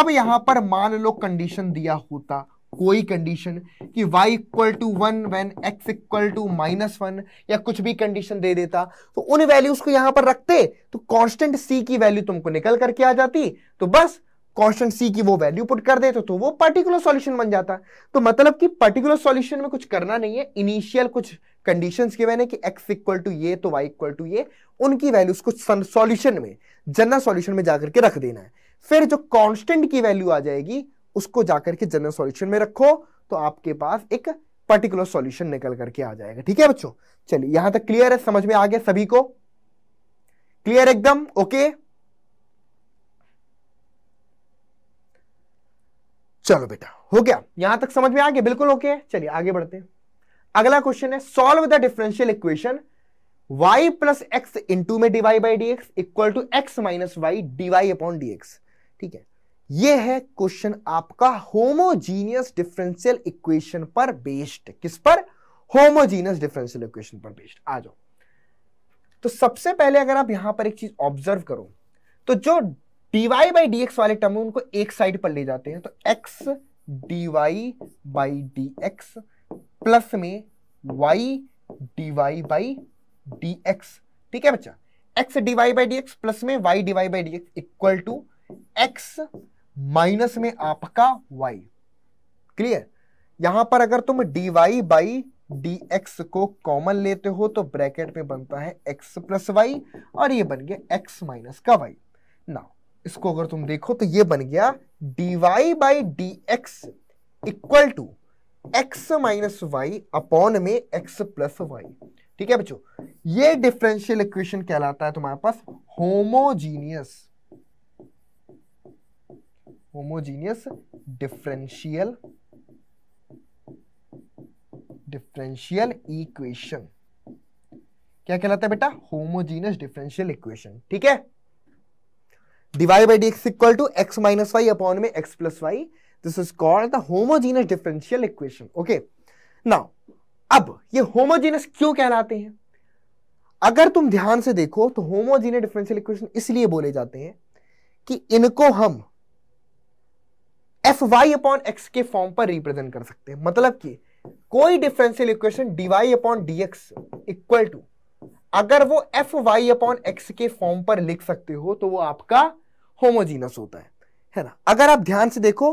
अब यहां पर मान लो कंडीशन दिया होता कोई कंडीशन कि y equal to one when x equal to minus one या कुछ भी कंडीशन दे देता तो उन वैल्यूज को यहां पर रखते तो कांस्टेंट c की वैल्यू तुमको निकल करके आ जाती तो बस कांस्टेंट c की वो वैल्यू पुट कर देते तो, तो वो पर्टिकुलर सॉल्यूशन बन जाता तो मतलब कि पर्टिकुलर सॉल्यूशन में कुछ करना नहीं है इनिशियल कुछ कंडीशन के है कि x इक्वल टू ये तो y इक्वल टू ये उनकी वैल्यूज को सॉल्यूशन में जनरल सॉल्यूशन में जाकर के रख देना है फिर जो कांस्टेंट की वैल्यू आ जाएगी उसको जाकर के जनरल सॉल्यूशन में रखो तो आपके पास एक पर्टिकुलर सॉल्यूशन निकल करके आ जाएगा ठीक है बच्चों चलिए यहां तक क्लियर है समझ में आ गया सभी को क्लियर एकदम ओके चलो बेटा हो गया यहां तक समझ में आ गया बिल्कुल ओके चलिए आगे बढ़ते हैं अगला क्वेश्चन है solve the differential equation y plus x into में dy by D x equal to x minus y dy upon D x ठीक है ये है क्वेश्चन आपका होमोजीनियस डिफरेंशियल इक्वेशन पर बेस्ड किस पर होमोजीनियस डिफरेंशियल इक्वेशन पर बेस्ड आ जाओ तो सबसे पहले अगर आप यहां पर एक चीज ऑब्जर्व करो तो जो डीवाई बाई डी वाले टर्म है उनको एक साइड पर ले जाते हैं तो x y by D x plus में y dy by D x ठीक है बच्चा x dy by D x plus में y dy by D x equal to x minus में आपका वाई क्लियर यहां पर अगर तुम d Y by D x को कॉमन लेते हो तो ब्रैकेट में बनता है एक्स प्लस वाई और ये बन गया एक्स माइनस का वाई ना इसको अगर तुम देखो तो ये बन गया d Y by D x equal to x minus Y upon में एक्स प्लस वाई ठीक है बच्चों ये डिफरेंशियल इक्वेशन कहलाता है तुम्हारे पास homogeneous homogeneous differential differential equation क्या कहलाता है बेटा होमोजीनियस डिफरेंशियल इक्वेशन ठीक है divide by D x equal to x minus Y upon में x plus y this is called the homogeneous differential equation okay now अब ये होमोजीनियस क्यों कहलाते हैं अगर तुम ध्यान से देखो तो होमोजीनियस डिफरेंशियल इक्वेशन इसलिए बोले जाते हैं कि इनको हम एफ वाई अपॉन एक्स के फॉर्म पर रिप्रेजेंट कर सकते हैं मतलब कि कोई differential equation dy upon D x equal to अगर वो एफ वाई अपॉन एक्स के फॉर्म पर लिख सकते हो तो वो आपका होमोजीनस होता है है ना अगर आप ध्यान से देखो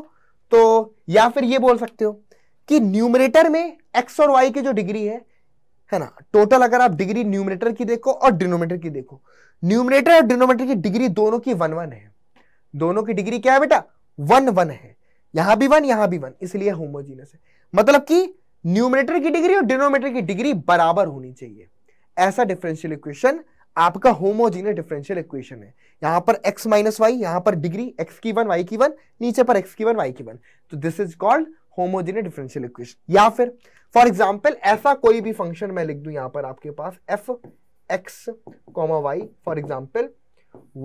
तो या फिर ये बोल सकते हो कि न्यूमरेटर में एक्स और वाई की जो डिग्री है है ना टोटल अगर आप डिग्री न्यूमरेटर की देखो और डिनोमीटर की देखो न्यूमरेटर और डिनोमीटर की डिग्री दोनों की वन वन है दोनों की डिग्री क्या है बेटा वन वन है यहां भी वन यहां भी वन इसलिए होमोजीनस है मतलब कि न्यूमिनेटर की डिग्री और डिनोमिनेटर की डिग्री बराबर होनी चाहिए ऐसा डिफरेंशियल इक्वेशन आपका होमोजीनियस डिफरेंशियल इक्वेशन है यहां पर x माइनस वाई यहां पर डिग्री x की वन y की वन नीचे पर x की वन y की वन तो this is called homogeneous differential equation या फिर फॉर एग्जांपल ऐसा कोई भी फंक्शन मैं लिख दूं यहां पर आपके पास f x comma y for example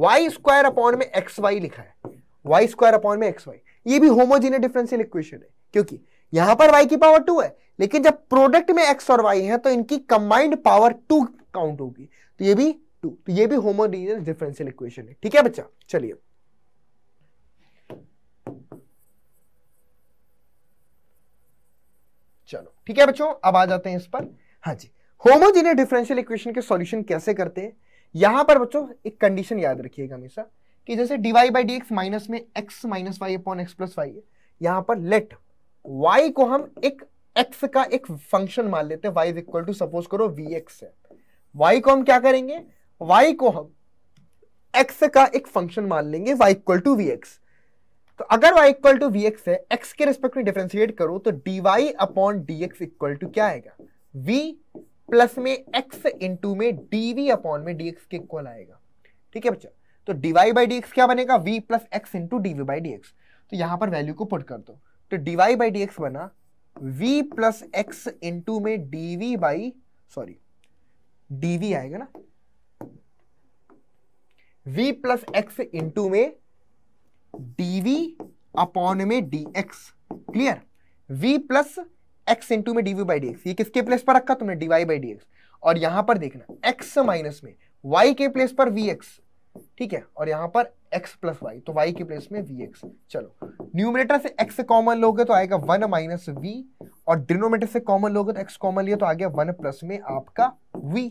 y square upon में एक्स वाई लिखा है वाई स्क्वायर अपॉन में एक्स वाई ये भी होमोजीनियस डिफरेंशियल इक्वेशन है क्योंकि यहां पर वाई की पावर टू है लेकिन जब प्रोडक्ट में एक्स और वाई है तो इनकी कंबाइंड पावर टू काउंट होगी तो ये भी टू तो ये भी होमोजीनियस डिफरेंशियल इक्वेशन है ठीक है बच्चा चलिए चलो ठीक है बच्चों अब आ जाते हैं इस पर हाँ जी होमोजीनियस डिफरेंशियल इक्वेशन के सॉल्यूशन कैसे करते हैं यहां पर बच्चों एक कंडीशन याद रखिएगा हमेशा कि जैसे dy by D x minus में x minus Y upon x plus y है यहां पर लेट वाई को हम एक एक्स का एक फंक्शन मान लेते हैं y is equal to suppose करो वी एक्स है वाई को हम क्या करेंगे वाई को हम एक्स का एक फंक्शन मान लेंगे y equal to we x तो अगर y equal to we x है एक्स के रिस्पेक्ट में डिफ्रेंशिएट करो तो d y upon D x equal to क्या आएगा वी प्लस में एक्स इंटू में डी वी अपॉन में डी एक्स के इक्वल आएगा ठीक है बच्चा तो डीवाई बाई डी एक्स क्या बनेगा v plus x into d v by D x तो यहां पर वैल्यू को पुट कर दो तो डीवाई बाई डी एक्स बना वी प्लस एक्स इंटू में D v by sorry d v आएगा ना वी प्लस एक्स इंटू में डी वी अपॉन में d x clear v plus x into में D v by D x ये किसके place पर रखा तुमने डीवाई बाई डी एक्स और यहां पर देखना एक्स माइनस में वाई के प्लेस पर वी एक्स ठीक है और यहां पर x प्लस वाई तो y के प्लेस में वी एक्स चलो न्यूमिनेटर से x कॉमन लोगे तो आएगा वन माइनस वी और डिनोमीटर से कॉमन लोगे तो x कॉमन लिया तो आ गया वन प्लस में आपका v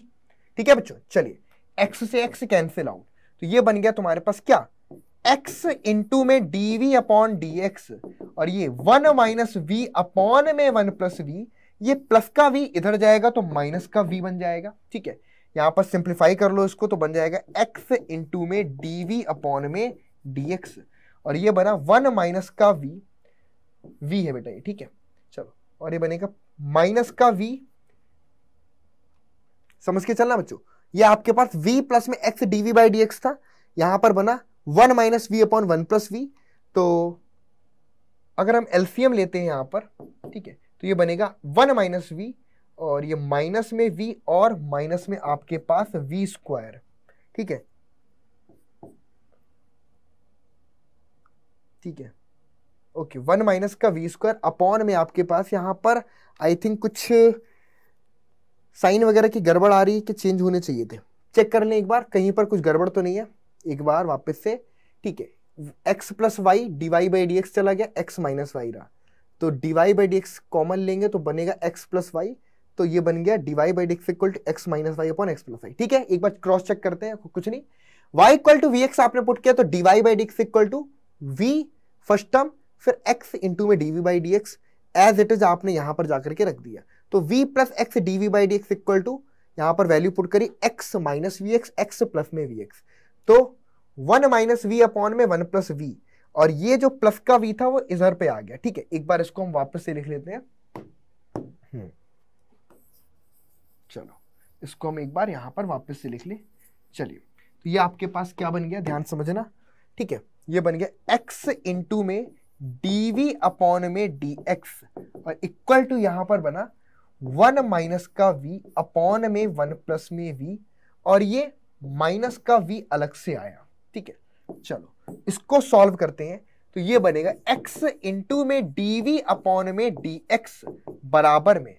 ठीक है बच्चों चलिए x से x कैंसिल आउट तो ये बन गया तुम्हारे पास क्या x इंटू में D v upon D x और ये वन माइनस वी अपॉन में वन प्लस वी ये प्लस का v इधर जाएगा तो माइनस का v बन जाएगा ठीक है यहाँ पर सिंप्लीफाई कर लो इसको तो बन जाएगा एक्स इंटू में डी वी अपॉन में डी एक्स और ये बना वन माइनस का वी वी है बेटा ये ठीक है चलो और ये बनेगा माइनस का वी समझ के चलना बच्चों ये आपके पास v प्लस में x dv बाई डी था यहां पर बना one minus v upon one plus v तो अगर हम एल्सियम लेते हैं यहां पर ठीक है तो ये बनेगा वन माइनस वी और ये माइनस में v और माइनस में आपके पास v स्क्वायर ठीक है ठीक है ओके वन माइनस का v स्क्वायर अपॉन में आपके पास यहां पर आई थिंक कुछ साइन वगैरह की गड़बड़ आ रही है कि चेंज होने चाहिए थे चेक कर लें एक बार कहीं पर कुछ गड़बड़ तो नहीं है एक बार वापस से ठीक है x plus y dy by D x चला गया एक्स माइनस वाई रहा तो dy by D x common लेंगे तो बनेगा एक्स प्लस वाई तो ये बन गया dy by dx equal to x minus Y upon x plus y ठीक है एक बार क्रॉस चेक करते हैं कुछ नहीं y equal to we x आपने पुट किया तो dy by dx equal to v first term फिर एक्स इंटू में D v by D x as it is आपने यहां पर जाकर के रख दिया तो v plus x d v by D x equal to यहां पर वैल्यू पुट करी x minus v x x plus में वी एक्स तो वन माइनस वी अपॉन में वन प्लस वी और ये जो प्लस का वी था वो इधर पे आ गया ठीक है एक बार इसको हम वापस से लिख लेते हैं हम्म। इसको हम एक बार यहाँ पर वापस से लिख लें चलिए तो ये आपके पास क्या बन गया ध्यान समझना ठीक है ये बन गया x इंटू में डी वी अपॉन में डी एक्स और इक्वल टू यहाँ पर बना वन माइनस का v अपॉन में वन प्लस में v और ये माइनस का v अलग से आया ठीक है चलो इसको सॉल्व करते हैं तो ये बनेगा x इंटू में डी वी अपॉन में डी एक्स बराबर में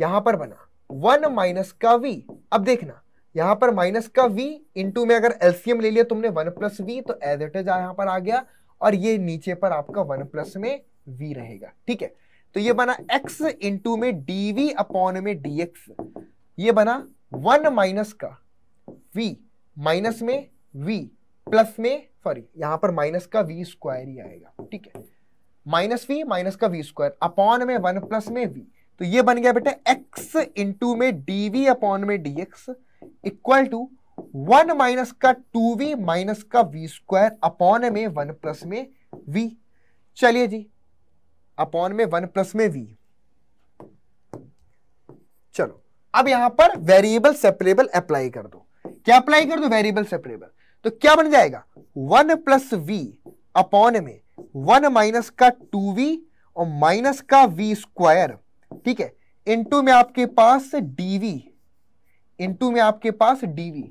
यहाँ पर बना वन माइनस का वी अब देखना यहां पर माइनस का वी इंटू में अगर एलसीएम ले लिया तुमने वन प्लस वी तो एज इट इज यहां पर आ गया और ये नीचे पर आपका वन प्लस में वी रहेगा ठीक है तो ये बना x इंटू में वी अपॉन में एक्स ये बना वन माइनस का v माइनस में v प्लस में सॉरी यहां पर माइनस का v स्क्वायर ही आएगा ठीक है माइनस v माइनस का v स्क्वायर अपॉन में वन प्लस में वी तो ये बन गया बेटा एक्स इंटू में डीवी अपॉन में DX equal to one minus का टू वी माइनस का वी स्क्वायर अपॉन में वन प्लस में वी चलिए जी अपॉन में वन प्लस में वी चलो अब यहां पर वेरिएबल सेपरेबल अप्लाई कर दो क्या अप्लाई कर दो वेरिएबल सेपरेबल तो क्या बन जाएगा वन प्लस वी अपॉन में वन माइनस का टू वी और माइनस का वी स्क्वायर ठीक है इनटू में आपके पास डीवी इनटू में आपके पास डीवी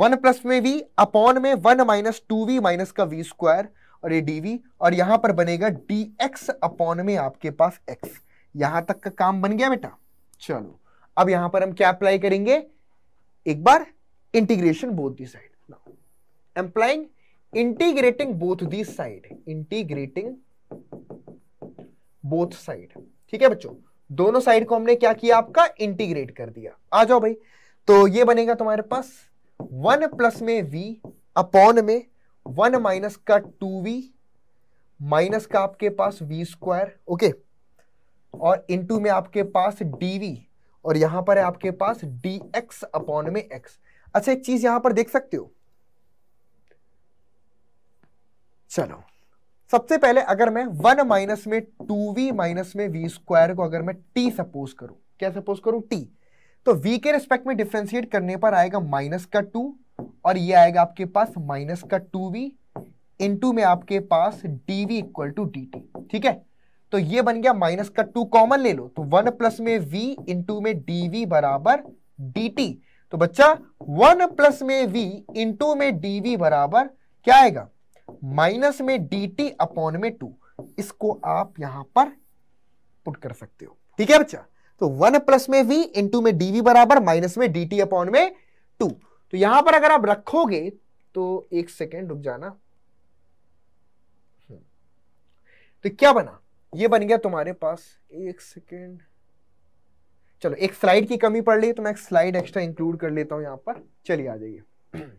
वन प्लस में वी अपॉन में one minus two V minus का वी स्क्वायर और ये डीवी और यहां पर बनेगा डी एक्स अपॉन में आपके पास एक्स यहां तक का काम बन गया बेटा चलो अब यहां पर हम क्या अप्लाई करेंगे एक बार integration both the side employing integrating both the side integrating both side ठीक है बच्चों दोनों साइड को हमने क्या किया आपका इंटीग्रेट कर दिया आ जाओ भाई तो ये बनेगा तुम्हारे पास वन प्लस में वी अपॉन में वन माइनस का टू वी माइनस का आपके पास वी स्क्वायर ओके और इनटू में आपके पास डीवी और यहां पर है आपके पास डी एक्स अपॉन में एक्स अच्छा एक चीज यहां पर देख सकते हो चलो सबसे पहले अगर मैं वन माइनस में टू वी माइनस में वी स्क्वायर को अगर मैं टी सपोज करूं क्या सपोज करूं टी तो वी के रिस्पेक्ट में डिफ्रेंशिएट करने पर आएगा माइनस का टू और ये आएगा आपके पास माइनस का टू वी इंटू में आपके पास D V equal to D T ठीक है तो ये बन गया माइनस का टू कॉमन ले लो तो वन प्लस में वी इंटू में डी वी बराबर डी टी तो बच्चा वन प्लस में वी इंटू में डी वी बराबर क्या आएगा माइनस में डी टी अपॉन में टू इसको आप यहां पर पुट कर सकते हो ठीक है बच्चा तो वन प्लस में वी इंटू में डीवी बराबर माइनस में डी टी अपॉन में टू तो यहां पर अगर आप रखोगे तो एक सेकेंड रुक जाना हम्म। तो क्या बना ये बन गया तुम्हारे पास एक सेकेंड चलो एक स्लाइड की कमी पड़ रही तो मैं एक स्लाइड एक्स्ट्रा इंक्लूड कर लेता हूं यहां पर चलिए आ जाइए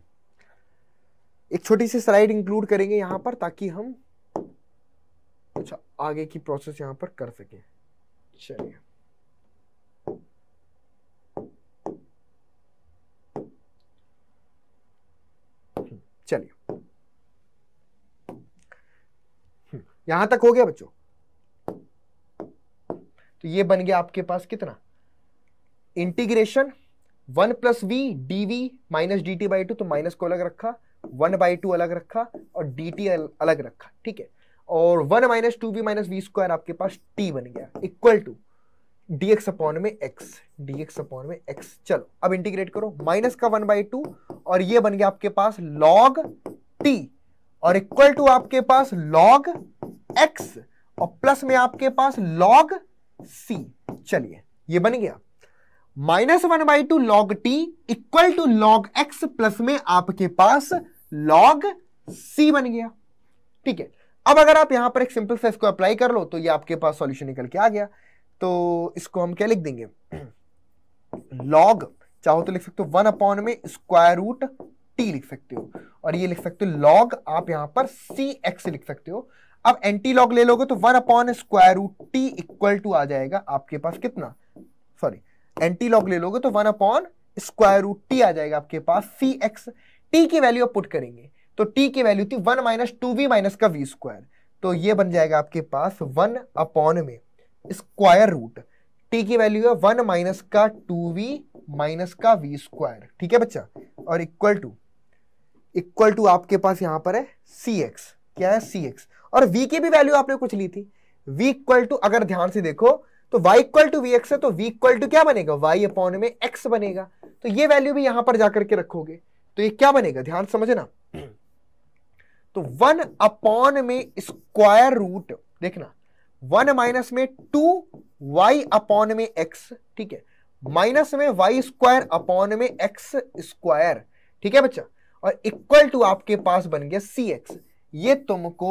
एक छोटी सी स्लाइड इंक्लूड करेंगे यहां पर ताकि हम कुछ आगे की प्रोसेस यहां पर कर सके चलिए चलिए यहां तक हो गया बच्चों तो ये बन गया आपके पास कितना integration one plus V D V minus D T by two तो माइनस को अलग रखा वन बाई टू अलग रखा और डी टी अलग रखा ठीक है और one minus two B minus V square आपके पास टी बन गया equal to D X upon में एक्स डी एक्स अपॉन में एक्स चलो अब इंटीग्रेट करो माइनस का वन बाई टू और ये बन गया आपके पास लॉग टी और इक्वल टू आपके पास लॉग एक्स और प्लस में आपके पास लॉग सी चलिए ये बन गया minus one by two log T equal to log x plus में आपके पास लॉग सी बन गया ठीक है अब अगर आप यहां पर एक सिंपल सा इसको अप्लाई कर लो तो ये आपके पास सॉल्यूशन निकल के आ गया तो इसको हम क्या लिख देंगे लॉग चाहो तो लिख सकते हो वन अपॉन में स्क्वायर रूट टी लिख सकते हो और ये लिख सकते हो लॉग आप यहां पर सी एक्स लिख सकते हो अब एंटी लॉग ले लोगे तो one upon square root T equal to आ जाएगा आपके पास कितना सॉरी एंटी लॉग ले लोगे तो one upon square root T आ जाएगा आपके पास सी एक्स टी की वैल्यू पुट करेंगे तो टी की वैल्यू थी one minus two V minus का वी स्क्वायर तो ये बन जाएगा आपके पास वन अपॉन में स्क्वायर रूट टी की वैल्यू है वन माइनस का टू वी माइनस का वी स्क्वायर ठीक है बच्चा और इक्वल टू इक्वल टू आपके पास यहां पर है सी एक्स क्या है सी एक्स और वी की भी वैल्यू आपने कुछ ली थी वी इक्वल टू अगर ध्यान से देखो तो y equal to we x है तो v इक्वल टू क्या बनेगा y अपॉन में x बनेगा तो ये वैल्यू भी यहां पर जाकर के रखोगे तो ये क्या बनेगा ध्यान समझना तो वन अपॉन में स्क्वायर रूट देखना वन माइनस में टू वाई अपॉन में एक्स ठीक है माइनस में वाई स्क्वायर अपॉन में एक्स स्क्वायर ठीक है बच्चा और इक्वल टू आपके पास बन गया सी एक्स ये तुमको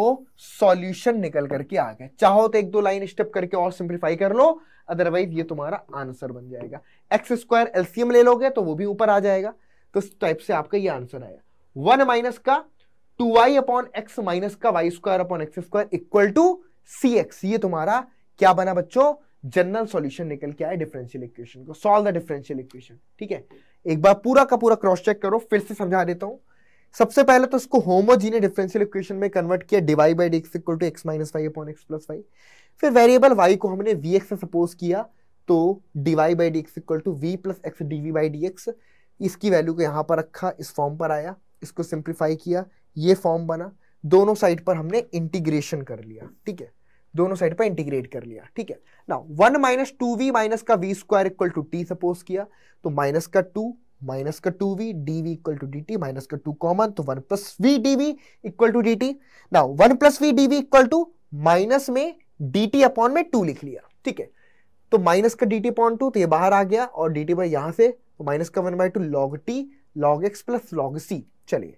सॉल्यूशन निकल करके आ गया चाहो तो एक दो लाइन स्टेप करके और सिंप्लीफाई कर लो अदरवाइज ये तुम्हारा आंसर बन जाएगा एक्स स्क्वायर एलसीएम ले लोगे तो वो भी ऊपर आ जाएगा तो इस टाइप से आपका ये आंसर आया वन माइनस का two Y upon X minus का Y square upon X square equal to C X ये तुम्हारा क्या बना बच्चों जनरल सॉल्यूशन निकल के आया डिफरेंशियल इक्वेशन को सॉल्व द डिफरेंशियल इक्वेशन ठीक है एक बार पूरा का पूरा क्रॉस चेक करो फिर से समझा देता हूं सबसे पहले तो इसको होमोजीनियस डिफरेंशियल इक्वेशन में कन्वर्ट किया DY by D equal to x minus Y upon x plus Y फिर वेरिएबल वाई को हमने वी एक्स सपोज किया तो D by D equal to V plus X DV by D X इसकी value को यहाँ पर रखा इस फॉर्म पर आया इसको सिंप्लीफाई किया ये फॉर्म बना दोनों साइड पर हमने इंटीग्रेशन कर लिया ठीक है दोनों साइड पर इंटीग्रेट कर लिया ठीक है ना one minus two V minus का V square equal to T suppose किया तो माइनस का टू माइनस का two V D V equal to D T minus का टू कॉमन तो one plus V D V equal to D T ना one plus V D V equal to minus में D T upon में two लिख लिया ठीक है तो माइनस का डी पॉइंट टू तो ये बाहर आ गया और डी टी बाई यहां से तो माइनस का one by two log T log x plus log C चलिए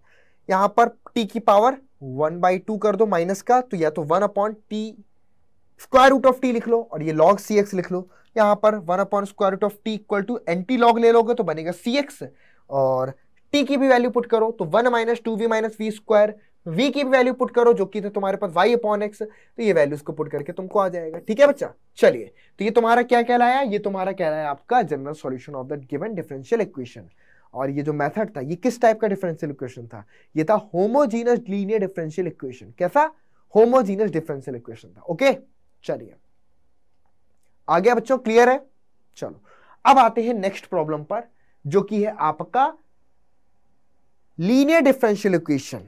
यहां पर टी की पावर वन बाई टू कर दो माइनस का तो या तो one upon T square root of T लिख लो और ये लॉग सी एक्स लिख लो यहां पर one upon square root of T equal to N T log ले लोगे तो बनेगा सी एक्स और टी की भी वैल्यू पुट करो तो one minus two V minus V square v की वैल्यू पुट करो जो कि था तो तुम्हारे पास वाई अपॉन एक्स तो ये वैल्यूज को पुट करके तुमको आ जाएगा ठीक है बच्चा चलिए तो ये तुम्हारा क्या कहलाया ये तुम्हारा कहलाया आपका general solution of that given differential equation और ये जो मेथड था ये किस टाइप का डिफरेंशियल इक्वेशन था ये था होमोजीनस लीनियर डिफरेंशियल इक्वेशन कैसा होमोजीनस डिफरेंशियल इक्वेशन था ओके चलिए आ गया बच्चों क्लियर है चलो अब आते हैं नेक्स्ट प्रॉब्लम पर जो कि है आपका लीनियर डिफरेंशियल इक्वेशन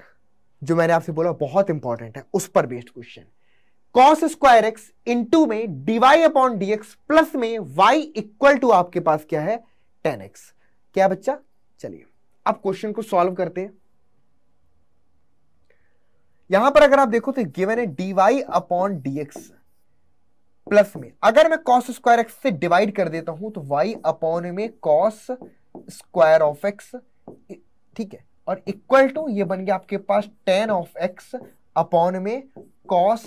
जो मैंने आपसे बोला बहुत इंपॉर्टेंट है उस पर based question cos square x into में डीवाई अपॉन एक्स प्लस में वाई इक्वल टू आपके पास क्या है टेन एक्स क्या बच्चा चलिए अब क्वेश्चन को सॉल्व करते हैं यहां पर अगर आप देखो तो गिवन है DY upon D x plus में अगर मैं कॉस स्क्वायर एक्स से डिवाइड कर देता हूं तो वाई अपॉन में कॉस स्क्वायर ऑफ एक्स ठीक है और इक्वल टू ये बन गया आपके पास टेन ऑफ एक्स अपॉन में कॉस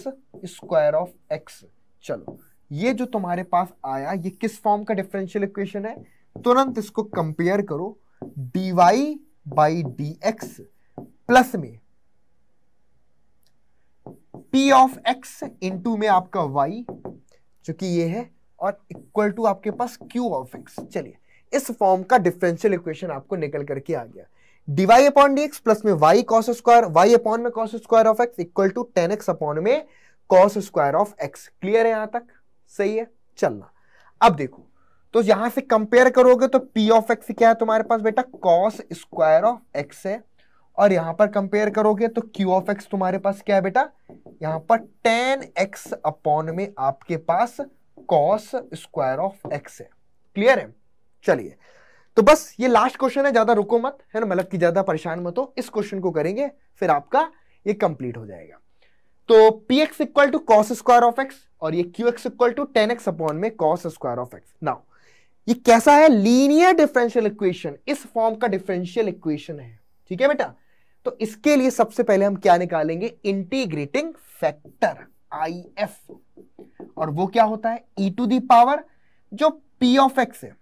स्क्वायर ऑफ एक्स चलो ये जो तुम्हारे पास आया ये किस फॉर्म का डिफरेंशियल इक्वेशन है तुरंत इसको कंपेयर करो D Y by D x plus में p ऑफ x इंटू में आपका y जो कि ये है और इक्वल टू आपके पास q ऑफ x चलिए इस फॉर्म का डिफरेंशियल इक्वेशन आपको निकल करके आ गया DY upon D x plus में Y cos square Y upon में cos square of x equal to tan X upon में cos square of X clear है यहां तक सही है चलना अब देखो तो यहां से कंपेयर करोगे तो पी ऑफ एक्स क्या है तुम्हारे पास बेटा कॉस स्क्वायर ऑफ एक्स है और यहां पर कंपेयर करोगे तो क्यू ऑफ एक्स तुम्हारे पास क्या है बेटा यहां पर टेन एक्स अपॉन में आपके पास कॉस स्क्वायर ऑफ एक्स है क्लियर है चलिए तो बस ये लास्ट क्वेश्चन है ज्यादा रुको मत है ना मतलब कि ज्यादा परेशान मत हो इस क्वेश्चन को करेंगे फिर आपका ये कंप्लीट हो जाएगा तो P X equal to cos square of X और ये Q X equal to tan X upon में cos square of X now ये कैसा है लीनियर डिफरेंशियल इक्वेशन इस फॉर्म का डिफरेंशियल इक्वेशन है ठीक है बेटा तो इसके लिए सबसे पहले हम क्या निकालेंगे इंटीग्रेटिंग फैक्टर आई एफ और वो क्या होता है ई टू दी पावर जो पी ऑफ एक्स है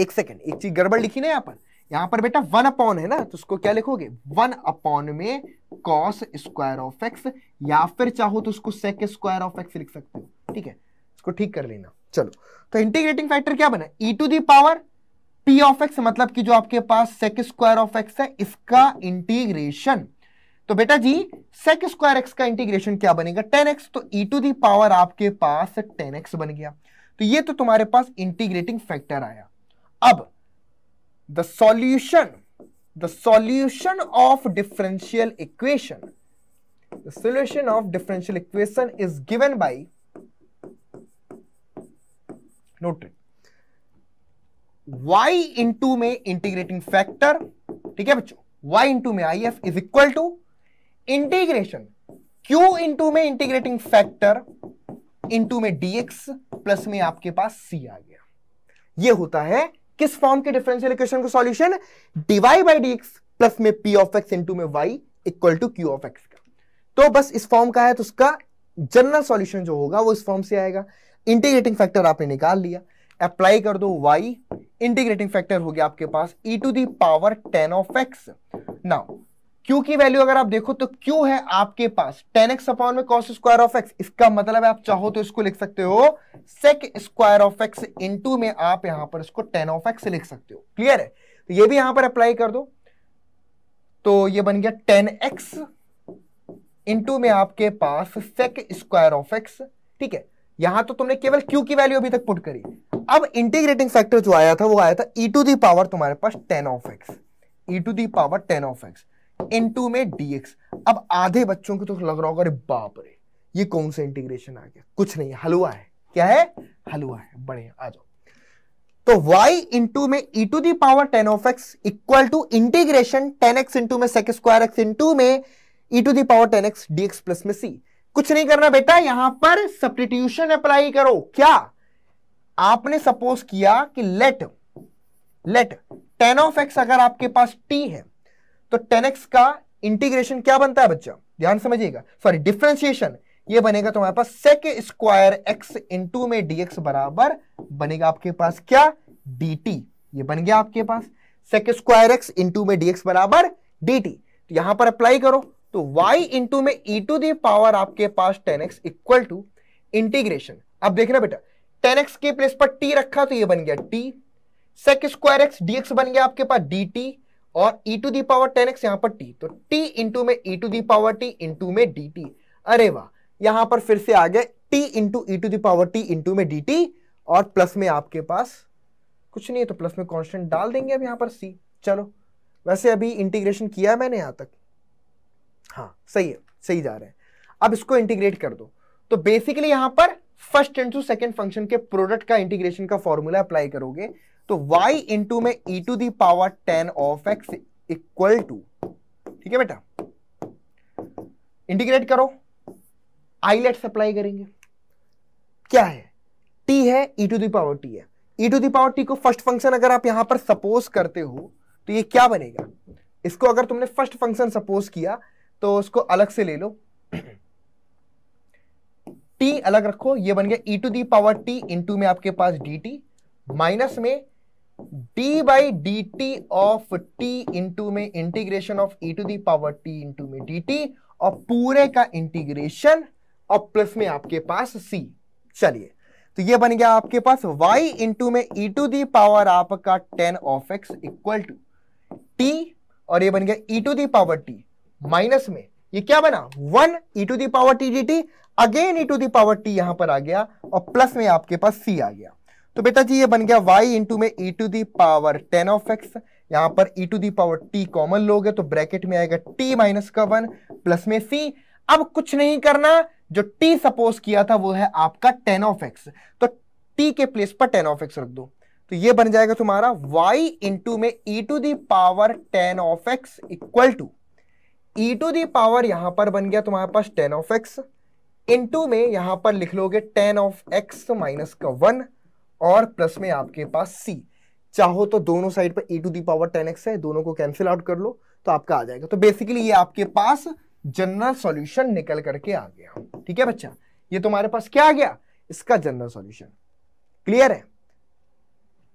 एक सेकेंड एक चीज गड़बड़ लिखी ना यहाँ पर यहाँ पर बेटा वन अपॉन है ना तो उसको क्या लिखोगे वन अपॉन में कॉस स्क्वायर ऑफ एक्स या फिर चाहो तो उसको सेक स्क्वायर ऑफ एक्स लिख सकते हो ठीक है इसको ठीक कर लेना चलो तो इंटीग्रेटिंग फैक्टर क्या बना E to the power P of X मतलब कि जो आपके पास सेक स्क्वायर ऑफ एक्स है इसका इंटीग्रेशन तो बेटा जी सेक स्क्वायर एक्स का इंटीग्रेशन क्या बनेगा टेन एक्स तो ई टू दी पावर आपके पास टेन एक्स बन गया तो ये तो तुम्हारे पास इंटीग्रेटिंग फैक्टर आया अब the solution the solution of differential equation the solution of differential equation is given by note y into में इंटीग्रेटिंग फैक्टर ठीक है बच्चों y इंटू में I F is equal to integration q into में integrating factor into में dx plus में आपके पास c आ गया ये होता है किस फॉर्म के डिफरेंशियल इक्वेशन का solution DY by D x plus में पी ऑफ एक्स इंटू में Y equal to Q of X का तो बस इस फॉर्म का है तो उसका जनरल सॉल्यूशन जो होगा वो इस फॉर्म से आएगा इंटीग्रेटिंग फैक्टर आपने निकाल लिया अप्लाई कर दो वाई इंटीग्रेटिंग फैक्टर हो गया आपके पास E to the power tan of X now Q की वैल्यू अगर आप देखो तो क्यू है आपके पास टेन एक्स अपॉन में कॉस स्क्वायर ऑफ एक्स इसका मतलब है आप चाहो तो इसको लिख सकते हो sec square of x into में आप यहां पर इसको टेन ऑफ एक्स लिख सकते हो क्लियर है तो ये भी यहां पर अप्लाई कर दो तो ये बन गया टेन एक्स इंटू में आपके पास सेक स्क्वायर ऑफ एक्स ठीक है यहां तो तुमने केवल क्यू की वैल्यू अभी तक पुट करी अब इंटीग्रेटिंग फैक्टर जो आया था वो आया था ई टू दी पावर तुम्हारे पास tan of X E to the power tan of X into में डीएक्स अब आधे बच्चों को तो लग रहा होगा अरे बाप रे ये कौन सा इंटीग्रेशन आ गया कुछ नहीं है हलवा है क्या है हलवा है बढ़िया आ जाओ तो y इंटू में e to the power tan of x equal to integration tan X into में सेक स्क्वायर एक्स इंटू में e to the power tan X dx plus में c कुछ नहीं करना बेटा यहां पर सब्सटीट्यूशन अप्लाई करो क्या आपने सपोज किया कि let let tan of X अगर आपके पास t है तो टेन का इंटीग्रेशन क्या बनता है बच्चा ध्यान समझिएगा सॉरी डिफ्रेंसिएशन ये बनेगा तुम्हारे पास सेक स्क्वायर एक्स इंटू में डीएक्स बराबर बनेगा आपके पास क्या dt ये बन गया आपके पास सेक स्क्वायर एक्स इंटू में dx बराबर dt तो यहां पर अप्लाई करो तो y इंटू में e टू दी पावर आपके पास एक्स इक्वल टू इंटीग्रेशन अब देखना बेटा एक्स के प्लेस पर t रखा तो ये बन गया t sec square x dx बन गया आपके पास dt और e to the power tan x यहां पर t तो t इंटू में e to the power t into में dt अरे वाह यहां पर फिर से आ गए t into e to the power t into में dt और प्लस में आपके पास कुछ नहीं है तो प्लस में कांस्टेंट डाल देंगे अब यहां पर c चलो वैसे अभी इंटीग्रेशन किया है मैंने यहां तक हाँ सही है सही जा रहे हैं अब इसको इंटीग्रेट कर दो तो बेसिकली यहां पर फर्स्ट इंटू सेकेंड फंक्शन के प्रोडक्ट का इंटीग्रेशन का फॉर्मूला अप्लाई करोगे तो y इंटू में e to the power tan of x equal to ठीक है बेटा इंटीग्रेट करो आईलेट सप्लाई करेंगे क्या है टी है ई टू दावर टी है e to power e t को फर्स्ट फंक्शन अगर आप यहां पर सपोज करते हो तो ये क्या बनेगा इसको अगर तुमने फर्स्ट फंक्शन सपोज किया तो उसको अलग से ले लो टी अलग रखो ये बन गया e to the power t into में आपके पास डी टी माइनस में d by d t of t into में integration of e to the power t into में डी टी और पूरे का इंटीग्रेशन और प्लस में आपके पास सी चलिए तो ये बन गया आपके पास y इंटू में ई टू दी पावर आपका tan of x equal to t और ये बन गया e to the power minus में ये क्या बना one e to the power d t again e to the power t यहां पर आ गया और प्लस में आपके पास सी आ गया तो बेटा जी ये बन गया y इंटू में e to the power tan of x यहां पर e to the power t common लोगे तो ब्रैकेट में आएगा t माइनस का वन प्लस में c अब कुछ नहीं करना जो t सपोज किया था वो है आपका टेन ऑफ एक्स तो t के प्लेस पर टेन ऑफ एक्स रख दो तो ये बन जाएगा तुम्हारा y इंटू में e to the power tan of x equal to e to the power यहां पर बन गया तुम्हारे पास टेन ऑफ एक्स इंटू में यहां पर लिख लोगे टेन ऑफ एक्स माइनस का वन और प्लस में आपके पास सी चाहो तो दोनों साइड पर ए to the power tan x है दोनों को कैंसिल आउट कर लो तो आपका आ जाएगा तो बेसिकली ये आपके पास जनरल सॉल्यूशन निकल करके आ गया ठीक है बच्चा ये तुम्हारे पास क्या आ गया इसका जनरल सॉल्यूशन क्लियर है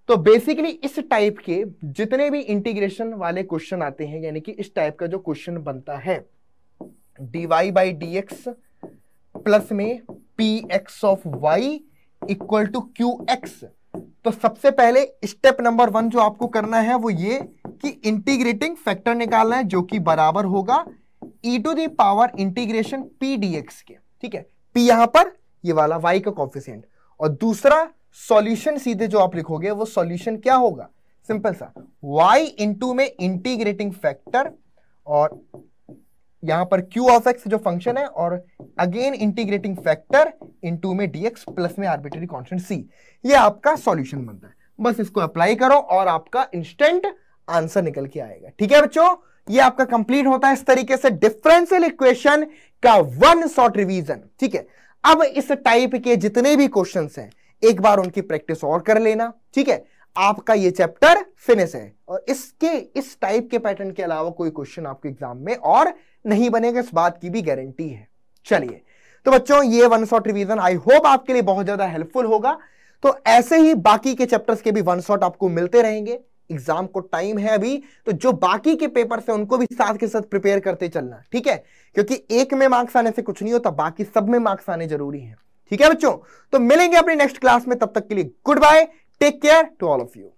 तो बेसिकली इस टाइप के जितने भी इंटीग्रेशन वाले क्वेश्चन आते हैं यानी कि इस टाइप का जो क्वेश्चन बनता है d Y by D x plus में p x of y equal to q x तो सबसे पहले स्टेप नंबर वन जो आपको करना है वो ये कि इंटीग्रेटिंग फैक्टर निकालना है जो कि बराबर होगा e to the power integration p d x के ठीक है पी यहां पर ये वाला वाई का कॉफिशियंट और दूसरा सॉल्यूशन सीधे जो आप लिखोगे वो सॉल्यूशन क्या होगा सिंपल सा y इंटू में इंटीग्रेटिंग फैक्टर और यहां पर क्यू ऑफ एक्स जो फंक्शन है और again integrating factor into में डीएक्स प्लस में आर्बिट्री कॉन्स्टेंट सी ये आपका सॉल्यूशन बनता है बस इसको अप्लाई करो और आपका इंस्टेंट आंसर निकल के आएगा ठीक है बच्चों ये आपका कंप्लीट होता है इस तरीके से डिफरेंशियल इक्वेशन का वन शॉर्ट रिवीजन ठीक है अब इस टाइप के जितने भी क्वेश्चंस हैं एक बार उनकी प्रैक्टिस और कर लेना ठीक है आपका ये चैप्टर फिनिश है और इसके इस टाइप के पैटर्न के अलावा कोई क्वेश्चन आपके एग्जाम में और नहीं बनेगा इस बात की भी गारंटी है चलिए तो बच्चों ये one shot revision I hope आपके लिए बहुत ज्यादा हेल्पफुल होगा तो ऐसे ही बाकी के चैप्टर्स के भी वन शॉट आपको मिलते रहेंगे एग्जाम को टाइम है अभी तो जो बाकी के पेपर है उनको भी साथ के साथ प्रिपेयर करते चलना ठीक है क्योंकि एक में मार्क्स आने से कुछ नहीं होता बाकी सब में मार्क्स आने जरूरी है ठीक है बच्चों तो मिलेंगे अपनी नेक्स्ट क्लास में तब तक के लिए good bye Take care to all of you.